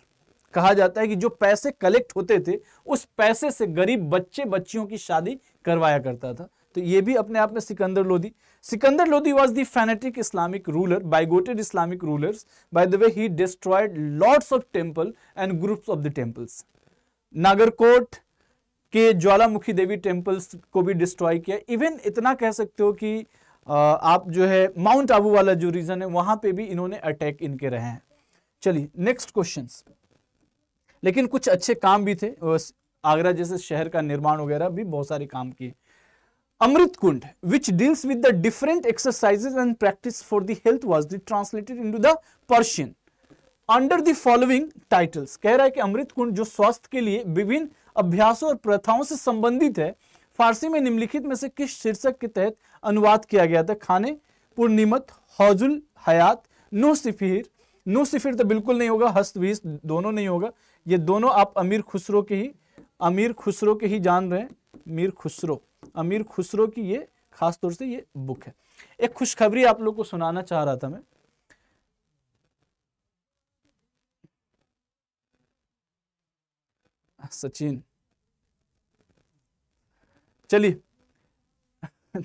कहा जाता है कि जो पैसे कलेक्ट होते थे उस पैसे से गरीब बच्चे बच्चियों की शादी करवाया करता था तो ये भी अपने आप में Sikandar Lodhi Sikandar Lodhi was the fanatic Islamic ruler bigoted Islamic rulers by the way he destroyed lots of temple and groups of the temples Nagarkot के ज्वालामुखी देवी टेम्पल्स को भी डिस्ट्रॉय किया इवन इतना कह सकते हो कि आप जो है माउंट आबू वाला जो रीजन है वहां पे भी इन्होंने अटैक इनके रहे हैं चलिए नेक्स्ट क्वेश्चन लेकिन कुछ अच्छे काम भी थे आगरा जैसे शहर का निर्माण वगैरह भी बहुत सारे काम किए Amrit Kund which deals with the different exercises and practice for health was was the translated to the Persian under the following titles कह रहा है कि अमृत कुंड जो स्वास्थ्य के लिए विभिन्न अभ्यासों और प्रथाओं से संबंधित है फारसी में निम्नलिखित में से किस शीर्षक के तहत अनुवाद किया गया था खाने पुर्णिमत हौजुल हयात नो सिफिर नो सिफिर तो बिल्कुल नहीं होगा हस्तवीस दोनों नहीं होगा ये दोनों आप अमीर खुसरो के ही अमीर खुसरो के ही जान रहे हैं मीर खुसरो अमीर खुसरो की ये खास तौर से ये बुक है एक खुशखबरी आप लोग को सुनाना चाह रहा था मैं सचिन चलिए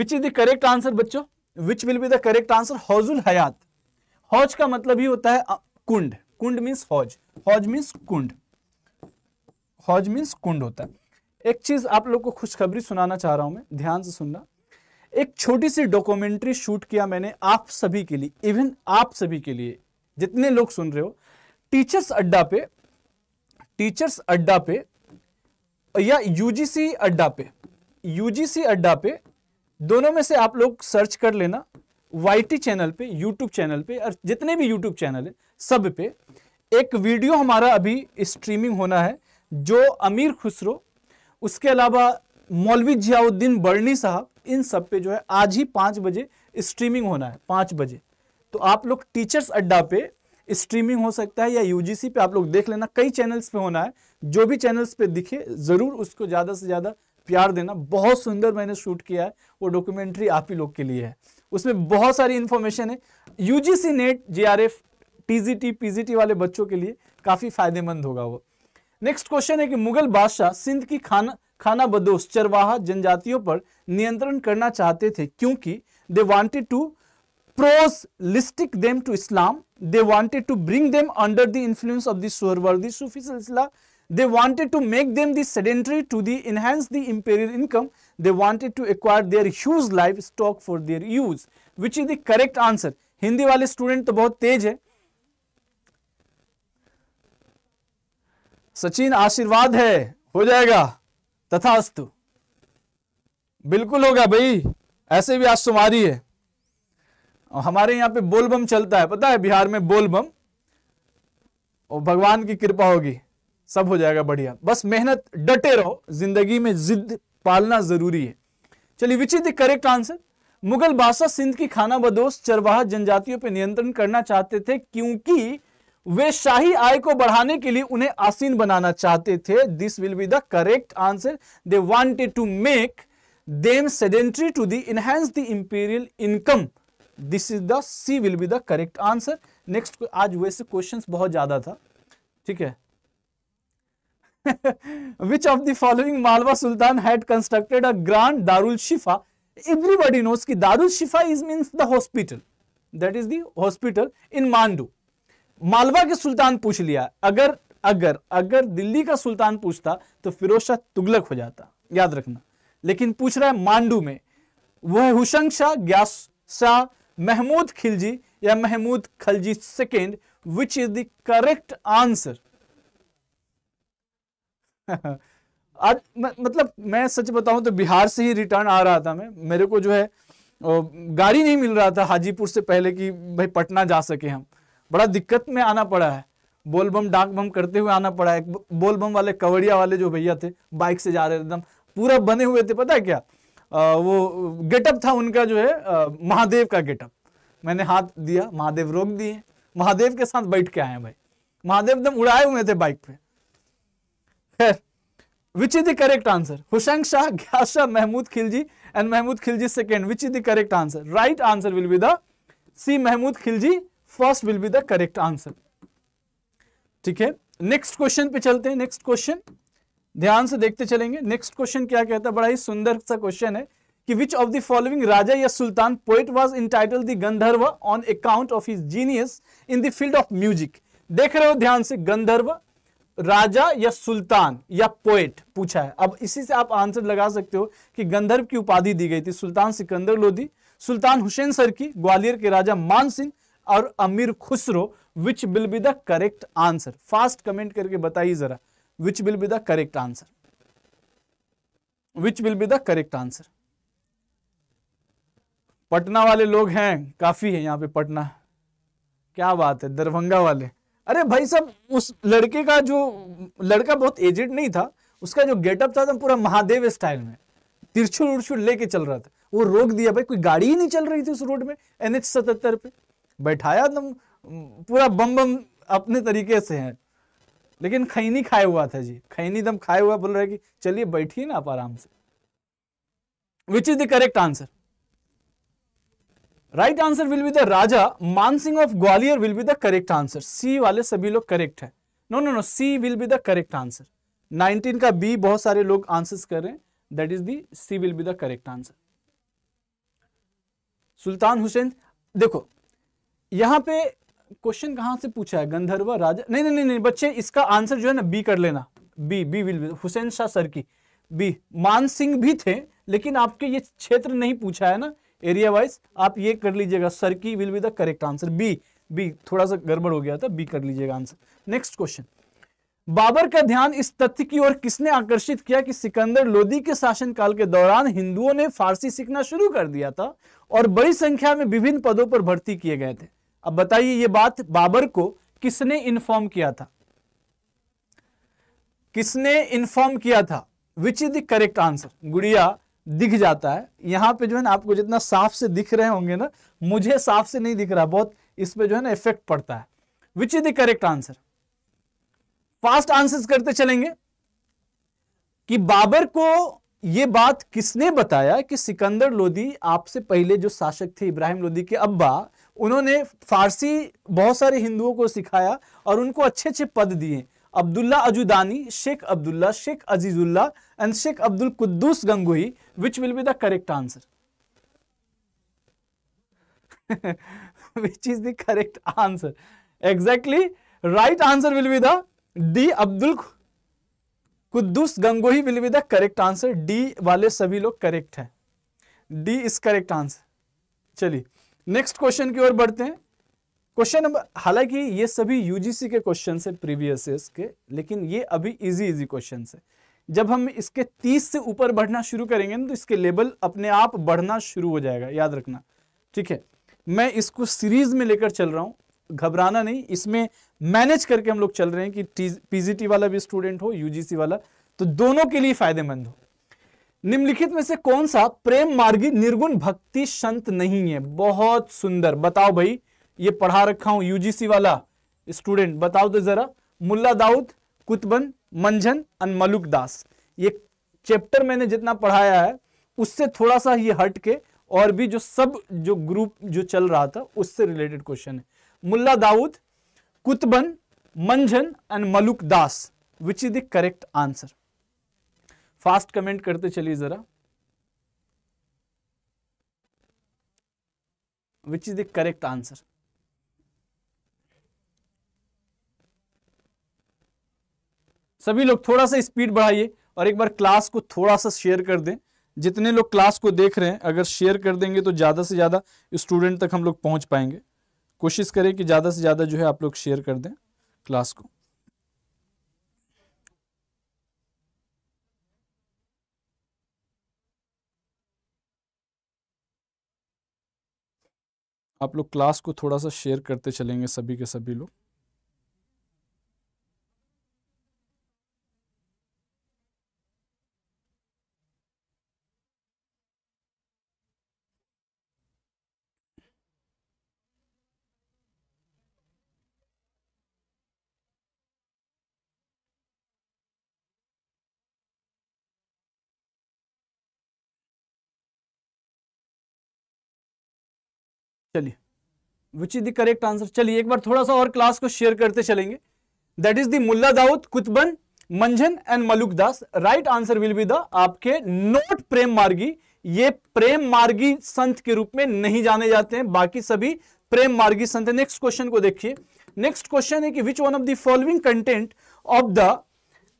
which is the correct answer बच्चों which will be the correct answer Hauzul Hayat हौज का मतलब ही होता है कुंड कुंड मीन्स हौज हौज मीन्स कुंड हौज मीन्स कुंड होता है एक चीज आप लोग को खुशखबरी सुनाना चाह रहा हूं मैं ध्यान से सुनना एक छोटी सी डॉक्यूमेंट्री शूट किया मैंने आप सभी के लिए इवन आप सभी के लिए जितने लोग सुन रहे हो टीचर्स अड्डा पे टीचर्स अड्डा पे या यूजीसी अड्डा पे यूजीसी अड्डा पे दोनों में से आप लोग सर्च कर लेना वाईटी चैनल पे यूट्यूब चैनल पे और जितने भी यूट्यूब चैनल है सब पे एक वीडियो हमारा अभी स्ट्रीमिंग होना है जो अमीर खुसरो उसके अलावा मौलवी जियाउद्दीन बर्नी साहब इन सब पे जो है आज ही पाँच बजे स्ट्रीमिंग होना है पाँच बजे तो आप लोग टीचर्स अड्डा पे स्ट्रीमिंग हो सकता है या यूजीसी पे आप लोग देख लेना कई चैनल्स पे होना है जो भी चैनल्स पे दिखे ज़रूर उसको ज़्यादा से ज़्यादा प्यार देना बहुत सुंदर मैंने शूट किया है वो डॉक्यूमेंट्री आप ही लोग के लिए है उसमें बहुत सारी इंफॉर्मेशन है UGC NET JRF TGT PGT वाले बच्चों के लिए काफ़ी फायदेमंद होगा वो नेक्स्ट क्वेश्चन है कि मुगल बादशाह सिंध की खाना खाना बदोश चरवाहा जनजातियों पर नियंत्रण करना चाहते थे क्योंकि they wanted to proselytize them to Islam they wanted to bring them under the influence of the Suhrawardi Sufi silsila They wanted to make them the sedentary to the enhance the imperial income. They wanted to acquire their huge livestock for their use, which is the correct answer. Hindi वाले student तो बहुत तेज है सचिन आशीर्वाद है हो जाएगा तथास्तु बिल्कुल होगा भाई ऐसे भी आज सुमारी है हमारे यहाँ पे बोलबम चलता है पता है बिहार में बोलबम और भगवान की कृपा होगी सब हो जाएगा बढ़िया बस मेहनत डटे रहो जिंदगी में जिद पालना जरूरी है चलिए which is the correct answer Mughal बादशाह सिंध की खाना बदोश चरवाहा जनजातियों पर नियंत्रण करना चाहते थे क्योंकि वे शाही आय को बढ़ाने के लिए उन्हें आसीन बनाना चाहते थे this will be the correct answer they wanted to make them sedentary to the enhance the imperial income this is the C will be the correct answer next आज वैसे क्वेश्चंस बहुत ज्यादा था ठीक है which of the following Malwa sultan had constructed a grand Darul Shifa everybody knows की Darul Shifa is mean the hospital that is the hospital in Mandu Malwa के सुल्तान पूछ लिया अगर अगर अगर दिल्ली का सुल्तान पूछता तो फिरोज शाह तुगलक हो जाता याद रखना लेकिन पूछ रहा है मांडू में वह हुशंग शाह ग्यास शाह महमूद खिलजी या Mahmud Khalji second which is the correct answer आज म, मतलब मैं सच बताऊं तो बिहार से ही रिटर्न आ रहा था मैं मेरे को जो है गाड़ी नहीं मिल रहा था हाजीपुर से पहले कि भाई पटना जा सके हम बड़ा दिक्कत में आना पड़ा है बोलबम डाक बम करते हुए आना पड़ा है बोलबम वाले कवड़िया वाले जो भैया थे बाइक से जा रहे एकदम पूरा बने हुए थे पता है क्या आ, वो गेटअप था उनका जो है महादेव का गेटअप मैंने हाथ दिया महादेव रोक दिए महादेव के साथ बैठ के आए हैं भाई महादेव एकदम उड़ाए हुए थे बाइक पे which is the correct answer Hussain Shah Ghiyas Mahmud Khilji and Mahmud Khilji second which is the correct answer right answer will be the C Mahmud Khilji first will be the correct answer ठीक है नेक्स्ट क्वेश्चन पे चलते हैं नेक्स्ट क्वेश्चन ध्यान से देखते चलेंगे नेक्स्ट क्वेश्चन क्या कहता है बड़ा ही सुंदर सा क्वेश्चन है कि which of the following raja या sultan poet was in title Gandharva on account of his genius in the field of music देख रहे हो ध्यान से गंधर्व राजा या सुल्तान या पोएट पूछा है अब इसी से आप आंसर लगा सकते हो कि गंधर्व की उपाधि दी गई थी सुल्तान सिकंदर लोधी सुल्तान हुसैन सर की ग्वालियर के राजा मान सिंह और Amir Khusro which will be the correct answer fast comment करके बताइए जरा which will be the correct answer which will be the correct answer Patna वाले लोग हैं काफी है यहां पे पटना क्या बात है दरभंगा वाले अरे भाई साहब उस लड़के का जो लड़का बहुत एजेड नहीं था उसका जो गेटअप था पूरा महादेव स्टाइल में तिरछुड़ उड़छुल लेके चल रहा था वो रोक दिया भाई कोई गाड़ी ही नहीं चल रही थी उस रोड में एन एच सतहत्तर पे बैठाया एकदम तो, पूरा बम बम अपने तरीके से है लेकिन खैनी खाए हुआ था जी खैनी दम खाए हुआ बोल रहा है कि चलिए बैठिए ना आप आराम से which is the correct answer right answer will be the Raja Man Singh of Gwalior will be the correct answer C वाले सभी लोग करेक्ट है no no no C will be the correct answer 19 का बी बहुत सारे लोग आंसर्स कर रहे हैं that is the C will be the correct answer sultan Hussain देखो यहां पे क्वेश्चन कहां से पूछा है गंधर्व राजा नहीं नहीं नहीं बच्चे इसका आंसर जो है ना बी कर लेना B B will be Hussain Shah Sharqi B Man Singh भी थे लेकिन आपके ये क्षेत्र नहीं पूछा है ना एरिया वाइज आप ये कर लीजिएगा की will be the correct answer B B थोड़ा सा गड़बड़ हो गया था बी कर लीजिएगा आंसर नेक्स्ट क्वेश्चन बाबर का ध्यान इस तथ्य की ओर किसने आकर्षित किया कि सिकंदर लोदी के शासनकाल के दौरान हिंदुओं ने फारसी सीखना शुरू कर दिया था और बड़ी संख्या में विभिन्न पदों पर भर्ती किए गए थे अब बताइए ये बात बाबर को किसने इन्फॉर्म किया था किसने इन्फॉर्म किया था which is the correct answer गुड़िया दिख जाता है यहाँ पे जो है ना आपको जितना साफ से दिख रहे होंगे ना मुझे साफ से नहीं दिख रहा बहुत इस पर जो है ना इफेक्ट पड़ता है which is the correct answer fast answer करते चलेंगे कि बाबर को ये बात किसने बताया कि सिकंदर लोदी आपसे पहले जो शासक थे इब्राहिम लोदी के अब्बा उन्होंने फारसी बहुत सारे हिंदुओं को सिखाया और उनको अच्छे अच्छे पद दिए Abdullah Ajudhani Sheikh Abdullah Sheikh Azizullah and Sheikh Abdul Quddus Gangohi which will be the correct answer which is the correct answer exactly right answer will be the D Abdul Quddus Gangohi will be the correct answer D वाले सभी लोग करेक्ट है डी इज करेक्ट आंसर चलिए नेक्स्ट क्वेश्चन की ओर बढ़ते हैं question number हालांकि ये सभी यूजीसी के क्वेश्चन है प्रीवियस के लेकिन ये अभी इजी इजी क्वेश्चन है जब हम इसके 30 से ऊपर बढ़ना शुरू करेंगे ना तो इसके लेवल अपने आप बढ़ना शुरू हो जाएगा याद रखना ठीक है मैं इसको सीरीज में लेकर चल रहा हूं घबराना नहीं इसमें मैनेज करके हम लोग चल रहे हैं कि पीजीटी वाला भी स्टूडेंट हो यूजीसी वाला तो दोनों के लिए फायदेमंद हो निम्नलिखित में से कौन सा प्रेम मार्गी निर्गुण भक्ति संत नहीं है बहुत सुंदर बताओ भाई ये पढ़ा रखा हूं यूजीसी वाला स्टूडेंट बताओ तो जरा मुल्ला दाऊद कुतबन मंझन एंड मलुक दास ये चैप्टर मैंने जितना पढ़ाया है उससे थोड़ा सा ये हट के और भी जो सब जो ग्रुप जो चल रहा था उससे रिलेटेड क्वेश्चन है Mulla Daud Qutban Manjhan and Maluk Das which is the correct answer fast comment करते चलिए जरा which is the correct answer सभी लोग थोड़ा सा स्पीड बढ़ाइए और एक बार क्लास को थोड़ा सा शेयर कर दें जितने लोग क्लास को देख रहे हैं अगर शेयर कर देंगे तो ज़्यादा से ज़्यादा स्टूडेंट तक हम लोग पहुँच पाएंगे कोशिश करें कि ज़्यादा से ज़्यादा जो है आप लोग शेयर कर दें क्लास को आप लोग क्लास को थोड़ा सा शेयर करते चलेंगे सभी के सभी लोग चलिए which is the correct answer चलिए एक बार थोड़ा सा और क्लास को शेयर करते चलेंगे that is the Mulla Daud Qutban Manjhan and Maluk Das right answer will be the आपके नोट प्रेम मार्गी ये प्रेम मार्गी संत के रूप में नहीं जाने जाते हैं बाकी सभी प्रेम मार्गी संत नेक्स्ट क्वेश्चन को देखिए नेक्स्ट क्वेश्चन है कि which one of the following content of the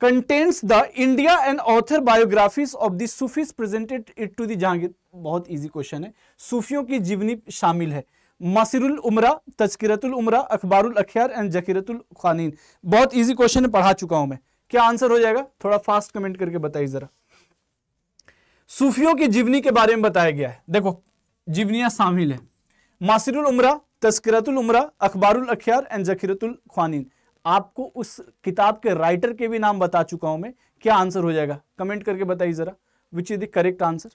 contains the India and author biographies of the Sufis presented it to the Jahangir बहुत easy क्वेश्चन है सूफियों की जीवनी शामिल है मसीरुल उमरा तस्करतुल उमरा अखबारुल अखियार एंड जकीरतुल खानीन बहुत इजी क्वेश्चन है पढ़ा चुका हूं मैं क्या आंसर हो जाएगा थोड़ा फास्ट कमेंट करके बताइए जरा सूफियों की जीवनी के बारे में बताया गया है देखो जीवनियां शामिल है मासिरुल उमरा तस्करतुल उमरा अखबारुल अखियार एंड जकीरतुल खानीन आपको उस किताब के राइटर के भी नाम बता चुका हूं मैं क्या आंसर हो जाएगा कमेंट करके बताइए जरा which is the correct answer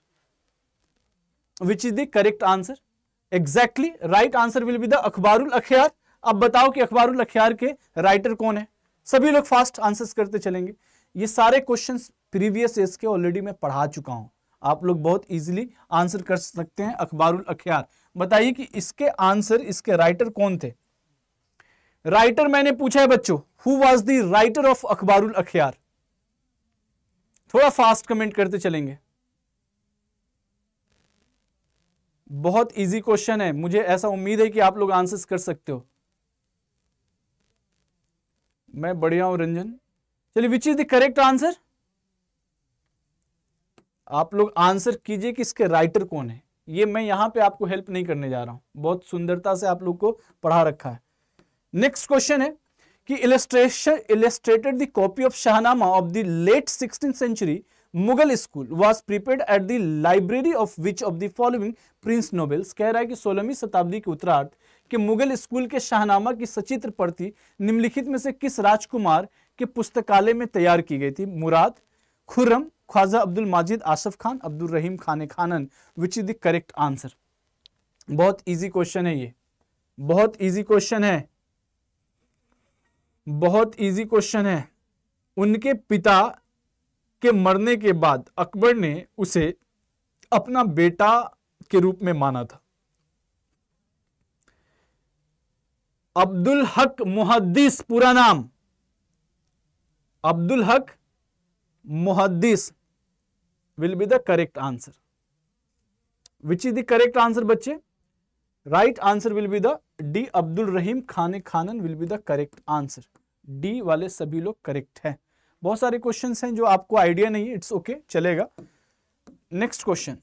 which is the correct answer exactly right answer will be the Akhbarul Akhyar अब बताओ कि अखबारुल अखियार के राइटर कौन है सभी लोग फास्ट आंसर करते चलेंगे ये सारे क्वेश्चन प्रीवियस ईयर के ऑलरेडी मैं पढ़ा चुका हूं आप लोग बहुत इजीली आंसर कर सकते हैं अखबारुल अखियार बताइए कि इसके आंसर इसके राइटर कौन थे राइटर मैंने पूछा है बच्चों who was the writer of Akhbarul Akhyar थोड़ा फास्ट कमेंट करते चलेंगे बहुत इजी क्वेश्चन है मुझे ऐसा उम्मीद है कि आप लोग आंसर्स कर सकते हो मैं बढ़िया हूं रंजन चलिए which is the correct answer आप लोग आंसर कीजिए कि इसके राइटर कौन है ये मैं यहां पे आपको हेल्प नहीं करने जा रहा हूं बहुत सुंदरता से आप लोग को पढ़ा रखा है नेक्स्ट क्वेश्चन है कि illustration illustrated copy of Shahnama of the late sixteen century Mughal school was prepared at the library of which of the following prince nobles कह रहा है कि सोलहवीं शताब्दी के उत्तरार्थ के मुगल स्कूल के शाहनामा की सचित्र प्रति निम्नलिखित में से किस राजकुमार के पुस्तकालय में तैयार की गई थी Murad Khurram Khwaja Abdul Majid Asaf Khan Abdul Rahim Khan Khanan which is the correct answer बहुत ईजी क्वेश्चन है ये बहुत ईजी क्वेश्चन है बहुत इजी क्वेश्चन है उनके पिता के मरने के बाद अकबर ने उसे अपना बेटा के रूप में माना था अब्दुल हक मुहदीस पूरा नाम Abdul Haq Muhaddis will be the correct answer which is the correct answer बच्चे right answer will be the D Abdul Rahim Khan Khanan will be the correct answer D वाले सभी लोग करेक्ट हैं बहुत सारे क्वेश्चन हैं जो आपको आइडिया नहीं है इट्स ओके okay, चलेगा next question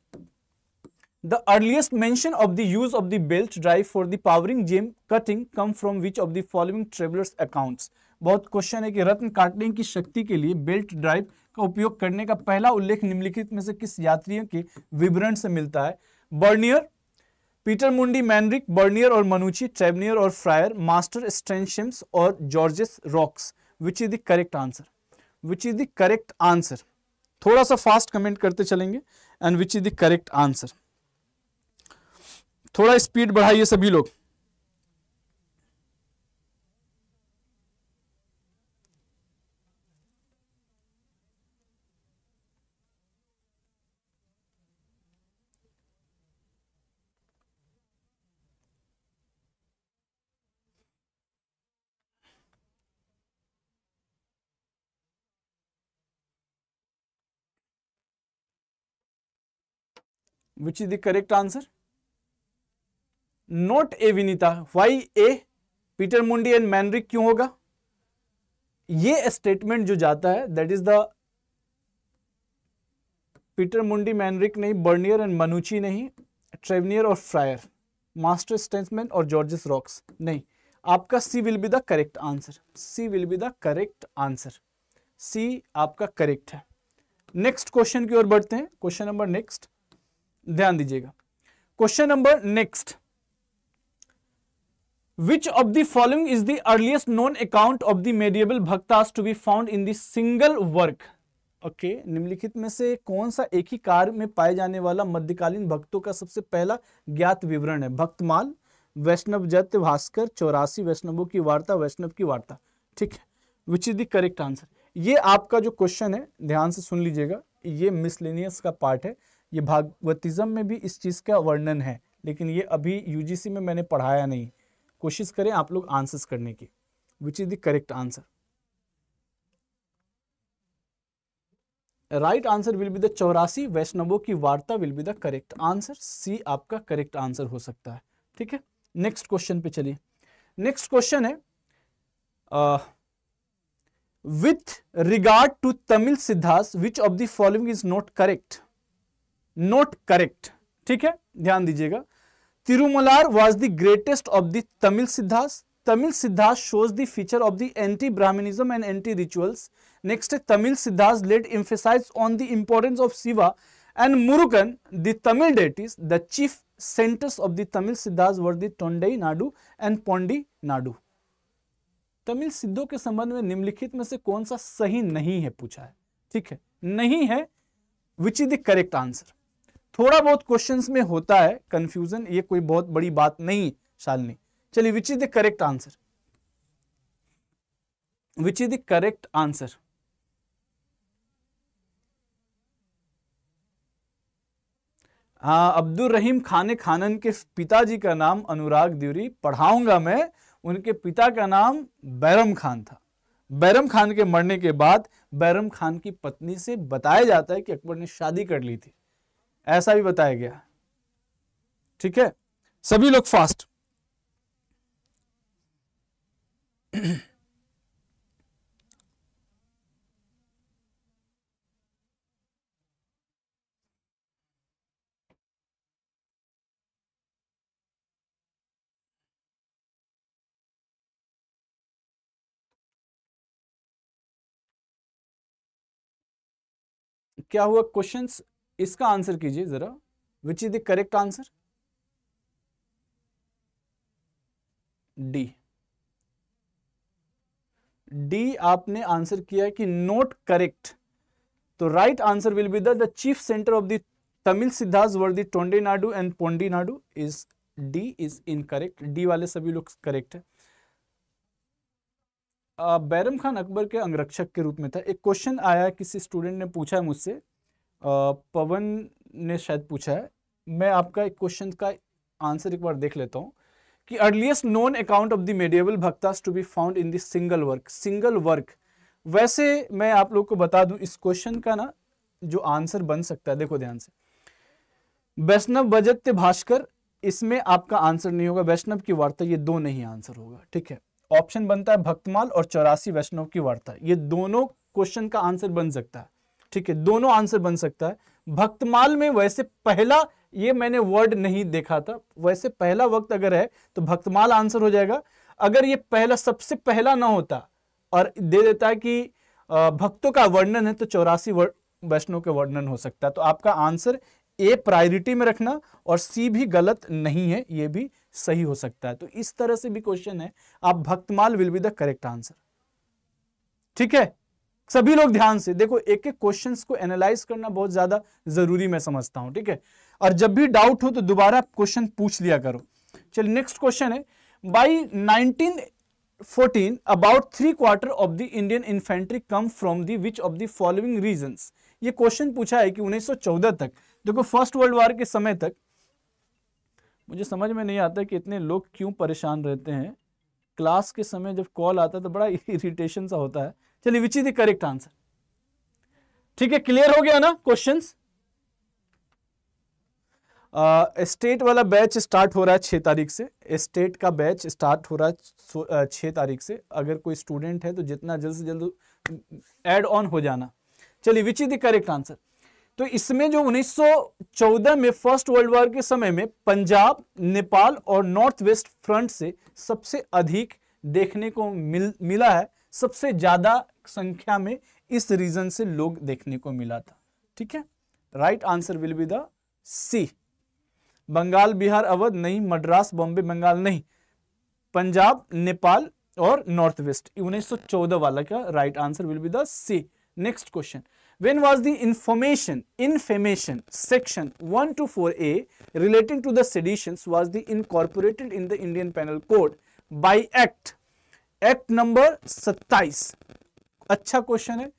the earliest mention of the use of the belt drive for the powering gem cutting come from which of the following travellers accounts बहुत क्वेश्चन है कि रत्न काटने की शक्ति के लिए बेल्ट ड्राइव का उपयोग करने का पहला उल्लेख निम्नलिखित में से किस यात्रियों के विवरण से मिलता है बर्नियर पीटर मुंडी मैनरिक बर्नियर और मनुची ट्रेबनियर और फ्रायर मास्टर स्ट्रेंशिम्स और Georges Roques which is the correct answer which is the correct answer थोड़ा सा फास्ट कमेंट करते चलेंगे and which is the correct answer थोड़ा स्पीड बढ़ाइए सभी लोग which is the correct answer not ए vinita why a peter mundi and manrick kyun hoga ये स्टेटमेंट जो जाता है दैट इज द पीटर मुंडी मैनरिक नहीं बर्नियर एंड मनुची नहीं ट्रेवनियर और फ्रायर मास्टर स्टेंसमैन और जॉर्जिस रॉक्स नहीं आपका C will be the correct answer C will be the correct answer C आपका करेक्ट है नेक्स्ट क्वेश्चन की ओर बढ़ते हैं क्वेश्चन नंबर नेक्स्ट ध्यान दीजिएगा question number next which of the following is the earliest known account of the medieval bhaktas to be found in Dingal work okay okay, निम्नलिखित में से कौन सा एक ही कार्य में पाए जाने वाला मध्यकालीन भक्तों का सबसे पहला ज्ञात विवरण है भक्तमाल वैष्णव जत्य भास्कर चौरासी वैष्णवों की वार्ता वैष्णव की वार्ता ठीक है which is the correct answer ये आपका जो क्वेश्चन है ध्यान से सुन लीजिएगा ये मिसलिनियस का पार्ट है ये भागवतिज्म में भी इस चीज़ का वर्णन है लेकिन ये अभी यूजीसी में मैंने पढ़ाया नहीं कोशिश करें आप लोग आंसर्स करने की which is the correct answer right answer will be the चौरासी वैष्णवों की वार्ता will be the correct answer C आपका करेक्ट आंसर हो सकता है ठीक है नेक्स्ट क्वेश्चन पे चलिए नेक्स्ट क्वेश्चन है with regard to Tamil Siddhar which of the following is not correct not correct ठीक है ध्यान दीजिएगा Tirumular was the greatest of the Tamil Siddhas Tamil Siddhas shows the feature of the anti Brahmanism and anti rituals next Tamil Siddhas laid emphasise on the importance of Shiva and Murugan, the Tamil deities, the chief centres of the Tamil Siddhas were the Tondai Nadu and Pondi Nadu Tamil सिद्धों के संबंध में निम्नलिखित में से कौन सा सही नहीं है पूछा है ठीक है नहीं है which is the correct answer थोड़ा बहुत क्वेश्चन में होता है कंफ्यूजन ये कोई बहुत बड़ी बात नहीं शालनी चलिए which is the correct answer which is the correct answer हाँ अब्दुल रहीम खान खानन के पिताजी का नाम अनुराग द्यूरी पढ़ाऊंगा मैं उनके पिता का नाम बैरम खान था बैरम खान के मरने के बाद बैरम खान की पत्नी से बताया जाता है कि अकबर ने शादी कर ली थी ऐसा भी बताया गया ठीक है सभी लोग फास्ट क्या हुआ क्वेश्चंस इसका आंसर कीजिए जरा which is the correct answer D D आपने आंसर किया है कि नोट करेक्ट तो right answer will be the chief centre of the Tamil Siddhar were the Tondai and Pondi Nadu is D is incorrect D वाले सभी लोग करेक्ट है बैरम खान अकबर के अंगरक्षक के रूप में था एक क्वेश्चन आया किसी स्टूडेंट ने पूछा है मुझसे पवन ने शायद पूछा है मैं आपका एक क्वेश्चन का आंसर एक बार देख लेता हूँ कि earliest known account of the medieval bhaktas to be found in the Dingal work Dingal work वैसे मैं आप लोग को बता दूं इस क्वेश्चन का ना जो आंसर बन सकता है देखो ध्यान से वैष्णव बजत्य भास्कर इसमें आपका आंसर नहीं होगा वैष्णव की वार्ता ये दो नहीं आंसर होगा ठीक है ऑप्शन बनता है भक्तमाल और चौरासी वैष्णव की वार्ता ये दोनों क्वेश्चन का आंसर बन सकता है ठीक है दोनों आंसर बन सकता है भक्तमाल में वैसे पहला ये मैंने वर्ड नहीं देखा था वैसे पहला वक्त अगर है तो भक्तमाल आंसर हो जाएगा अगर ये पहला सबसे पहला ना होता और दे देता है कि भक्तों का वर्णन है तो चौरासी वैष्णव के वर्णन हो सकता है तो आपका आंसर ए प्रायोरिटी में रखना और सी भी गलत नहीं है ये भी सही हो सकता है तो इस तरह से भी क्वेश्चन है आप Bhaktamal will be the correct answer ठीक है सभी लोग ध्यान से देखो एक एक क्वेश्चन को एनालाइज करना बहुत ज्यादा जरूरी मैं समझता हूं ठीक है और जब भी डाउट हो तो दोबारा क्वेश्चन पूछ लिया करो चलिए नेक्स्ट क्वेश्चन है by 1914 about three quarter of the Indian infantry come from the which of the following region ये क्वेश्चन पूछा है कि 1914 तक देखो फर्स्ट वर्ल्ड वॉर के समय तक मुझे समझ में नहीं आता कि इतने लोग क्यों परेशान रहते हैं क्लास के समय जब कॉल आता है तो बड़ा इरिटेशन सा होता है चलिए which is the correct answer ठीक है क्लियर हो गया ना क्वेश्चन स्टेट वाला बैच स्टार्ट हो रहा है छः तारीख से स्टेट का बैच स्टार्ट हो रहा है छः तारीख से अगर कोई स्टूडेंट है तो जितना जल्द से जल्द एड ऑन हो जाना चलिए which is the correct answer तो इसमें जो 1914 में फर्स्ट वर्ल्ड वॉर के समय में पंजाब नेपाल और नॉर्थ वेस्ट फ्रंट से सबसे अधिक देखने को मिल मिला है सबसे ज़्यादा संख्या में इस रीजन से लोग देखने को मिला था ठीक है right answer will be the C Bengal Bihar Awadh नहीं मद्रास बॉम्बे बंगाल नहीं पंजाब नेपाल और नॉर्थ वेस्ट 1914 वाला का right answer will be the C next question when was the information information section 1 to 4a relating to the seditions was the incorporated in the indian penal code by act act number 27 acha question hai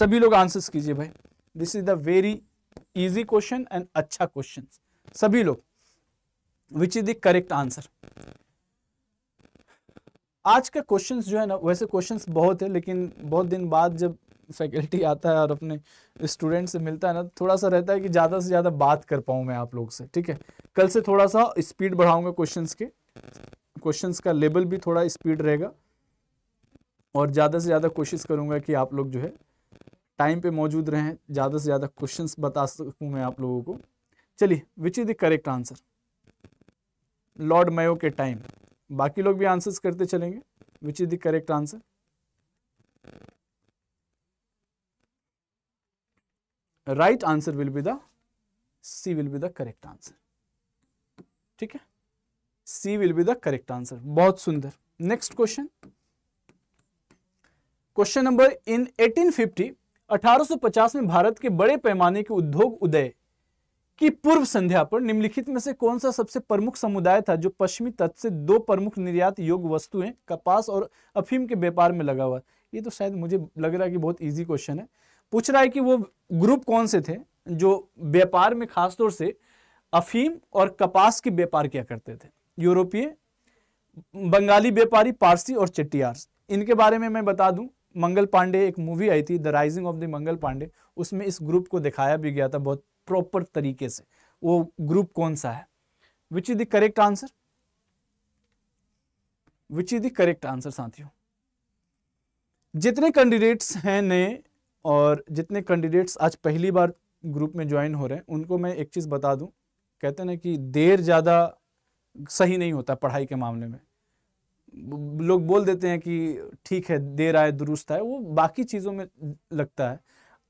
sabhi log answers kijiye bhai this is the very easy question and acha question sabhi log which is the correct answer आज के questions जो है ना वैसे questions बहुत है लेकिन बहुत दिन बाद जब फैकल्टी आता है और अपने स्टूडेंट से मिलता है ना थोड़ा सा रहता है कि ज़्यादा से ज़्यादा बात कर पाऊँ मैं आप लोग से ठीक है कल से थोड़ा सा स्पीड बढ़ाऊँगा क्वेश्चन के क्वेश्चन का लेवल भी थोड़ा स्पीड रहेगा और ज़्यादा से ज़्यादा कोशिश करूँगा कि आप लोग जो है टाइम पे मौजूद रहें ज़्यादा से ज़्यादा क्वेश्चन बता सकूँ मैं आप लोगों को चलिए which is the correct answer Lord Mayo के टाइम बाकी लोग भी आंसर्स करते चलेंगे which is the correct answer right answer will be the C will be the correct answer ठीक है C will be the correct answer बहुत सुंदर next question question number in 1850 1850 में भारत के बड़े पैमाने के उद्योग उदय की पूर्व संध्या पर निम्नलिखित में से कौन सा सबसे प्रमुख समुदाय था जो पश्चिमी तट से दो प्रमुख निर्यात योग्य वस्तुएं कपास और अफीम के व्यापार में लगा हुआ ये तो शायद मुझे लग रहा है कि बहुत इजी क्वेश्चन है पूछ रहा है कि वो ग्रुप कौन से थे जो व्यापार में खासतौर से अफीम और कपास के व्यापार किया करते थे यूरोपीय बंगाली व्यापारी पारसी और चट्टियार्स इनके बारे में मैं बता दूं मंगल पांडे एक मूवी आई थी the rising of the Mangal Pandey उसमें इस ग्रुप को दिखाया भी गया था बहुत प्रॉपर तरीके से वो ग्रुप कौन सा है which is the correct answer which is the correct answer साथियों जितने कैंडिडेट्स हैं नए और जितने कैंडिडेट्स आज पहली बार ग्रुप में ज्वाइन हो रहे हैं उनको मैं एक चीज़ बता दूं कहते हैं ना कि देर ज़्यादा सही नहीं होता पढ़ाई के मामले में लोग बोल देते हैं कि ठीक है देर आए दुरुस्त आए वो बाकी चीज़ों में लगता है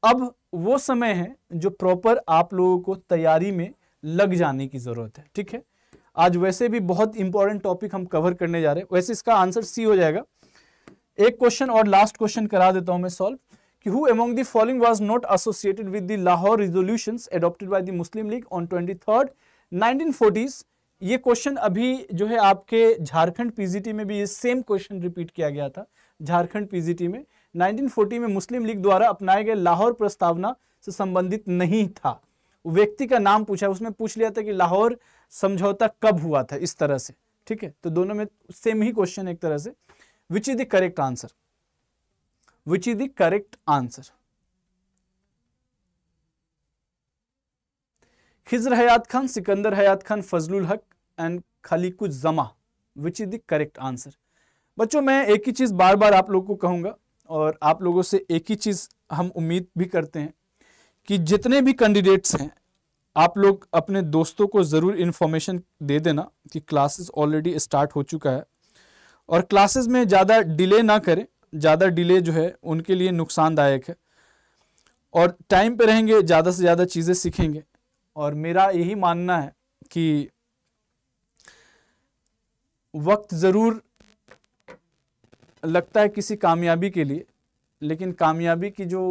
अब वो समय है जो प्रॉपर आप लोगों को तैयारी में लग जाने की ज़रूरत है ठीक है आज वैसे भी बहुत इंपॉर्टेंट टॉपिक हम कवर करने जा रहे हैं वैसे इसका आंसर सी हो जाएगा एक क्वेश्चन और लास्ट क्वेश्चन करा देता हूं मैं सॉल्व कि who among the following was not associated with the Lahore resolutions adopted by the Muslim League on 23rd 1940s ये क्वेश्चन अभी जो है आपके झारखंड पीजीटी में भी ये सेम क्वेश्चन रिपीट किया गया था झारखंड पीजीटी में 1940 में मुस्लिम लीग द्वारा अपनाए गए लाहौर प्रस्तावना से संबंधित नहीं था व्यक्ति का नाम पूछा उसमें पूछ लिया था कि लाहौर समझौता कब हुआ था इस तरह से ठीक है तो दोनों में सेम ही क्वेश्चन एक तरह से which is the correct answer which is the correct answer. Khizr Hayat Khan, Sikandar Hayat Khan, Fazlul Haq and Khaliquz Zama which is the correct answer. बच्चों मैं एक ही चीज़ बार बार आप लोग को कहूँगा और आप लोगों से एक ही चीज़ हम उम्मीद भी करते हैं कि जितने भी कैंडिडेट्स हैं आप लोग अपने दोस्तों को ज़रूर इन्फॉर्मेशन दे देना कि क्लासेस ऑलरेडी स्टार्ट हो चुका है और क्लासेस में ज़्यादा डिले ना करें ज़्यादा डिले जो है उनके लिए नुकसानदायक है और टाइम पे रहेंगे ज़्यादा से ज़्यादा चीज़ें सीखेंगे और मेरा यही मानना है कि वक्त ज़रूर लगता है किसी कामयाबी के लिए लेकिन कामयाबी की जो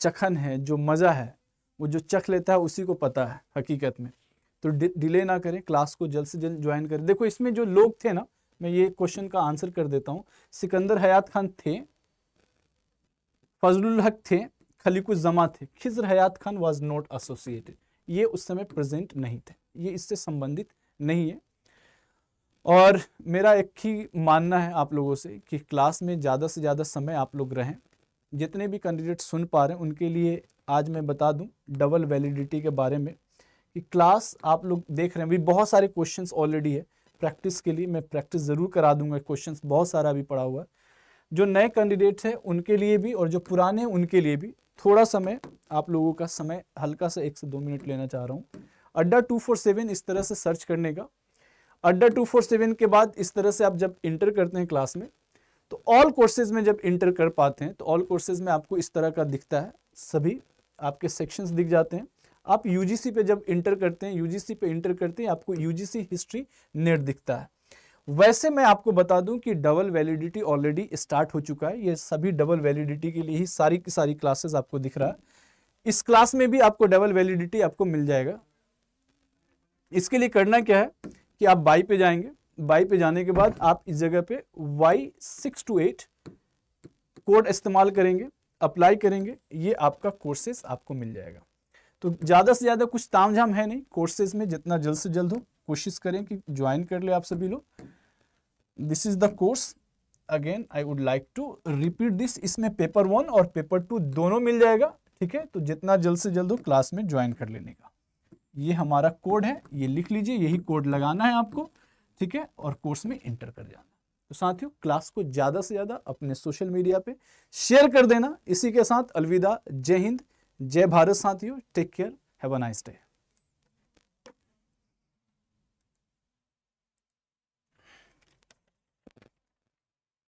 चखन है जो मज़ा है वो जो चख लेता है उसी को पता है हकीकत में तो डिले ना करें क्लास को जल्द से जल्द ज्वाइन करें देखो इसमें जो लोग थे ना मैं ये क्वेश्चन का आंसर कर देता हूँ सिकंदर हयात खान थे फजलुल हक थे खलीकुजमा थे Khizar Hayat Khan was not associated ये उस समय प्रेजेंट नहीं थे ये इससे संबंधित नहीं है और मेरा एक ही मानना है आप लोगों से कि क्लास में ज़्यादा से ज़्यादा समय आप लोग रहें जितने भी कैंडिडेट सुन पा रहे हैं उनके लिए आज मैं बता दूं डबल वैलिडिटी के बारे में कि क्लास आप लोग देख रहे हैं अभी बहुत सारे क्वेश्चंस ऑलरेडी है प्रैक्टिस के लिए मैं प्रैक्टिस ज़रूर करा दूंगा क्वेश्चंस बहुत सारा भी पड़ा हुआ है जो नए कैंडिडेट्स हैं उनके लिए भी और जो पुराने उनके लिए भी थोड़ा समय आप लोगों का समय हल्का सा एक से दो मिनट लेना चाह रहा हूँ अड्डा टू फोर सेवन इस तरह से सर्च करने का अड्डा टू फोर सेवन के बाद इस तरह से आप जब इंटर करते हैं क्लास में तो ऑल कोर्सेज में जब इंटर कर पाते हैं तो ऑल कोर्सेज में आपको इस तरह का दिखता है सभी आपके सेक्शंस दिख जाते हैं आप यूजीसी पे जब इंटर करते हैं यूजीसी पे इंटर करते हैं आपको यूजीसी हिस्ट्री नेट दिखता है वैसे मैं आपको बता दूं कि डबल वैलिडिटी ऑलरेडी स्टार्ट हो चुका है ये सभी डबल वैलिडिटी के लिए ही सारी की सारी क्लासेस आपको दिख रहा है इस क्लास में भी आपको डबल वैलिडिटी आपको मिल जाएगा इसके लिए करना क्या है कि आप बाई पे जाएंगे बाई पे जाने के बाद आप इस जगह पे Y six two eight code इस्तेमाल करेंगे अप्लाई करेंगे ये आपका कोर्सेस आपको मिल जाएगा तो ज़्यादा से ज़्यादा कुछ तामझाम है नहीं कोर्सेज में जितना जल्द से जल्द हो कोशिश करें कि ज्वाइन कर ले आप सभी लोग this is the course again I would like to repeat this इसमें पेपर वन और पेपर टू दोनों मिल जाएगा ठीक है तो जितना जल्द से जल्द हो क्लास में ज्वाइन कर लेने का ये हमारा कोड है ये लिख लीजिए यही कोड लगाना है आपको ठीक है और कोर्स में इंटर कर जाना तो साथियों क्लास को ज़्यादा से ज़्यादा अपने सोशल मीडिया पे शेयर कर देना इसी के साथ अलविदा जय हिंद जय भारत साथियों take care have a nice day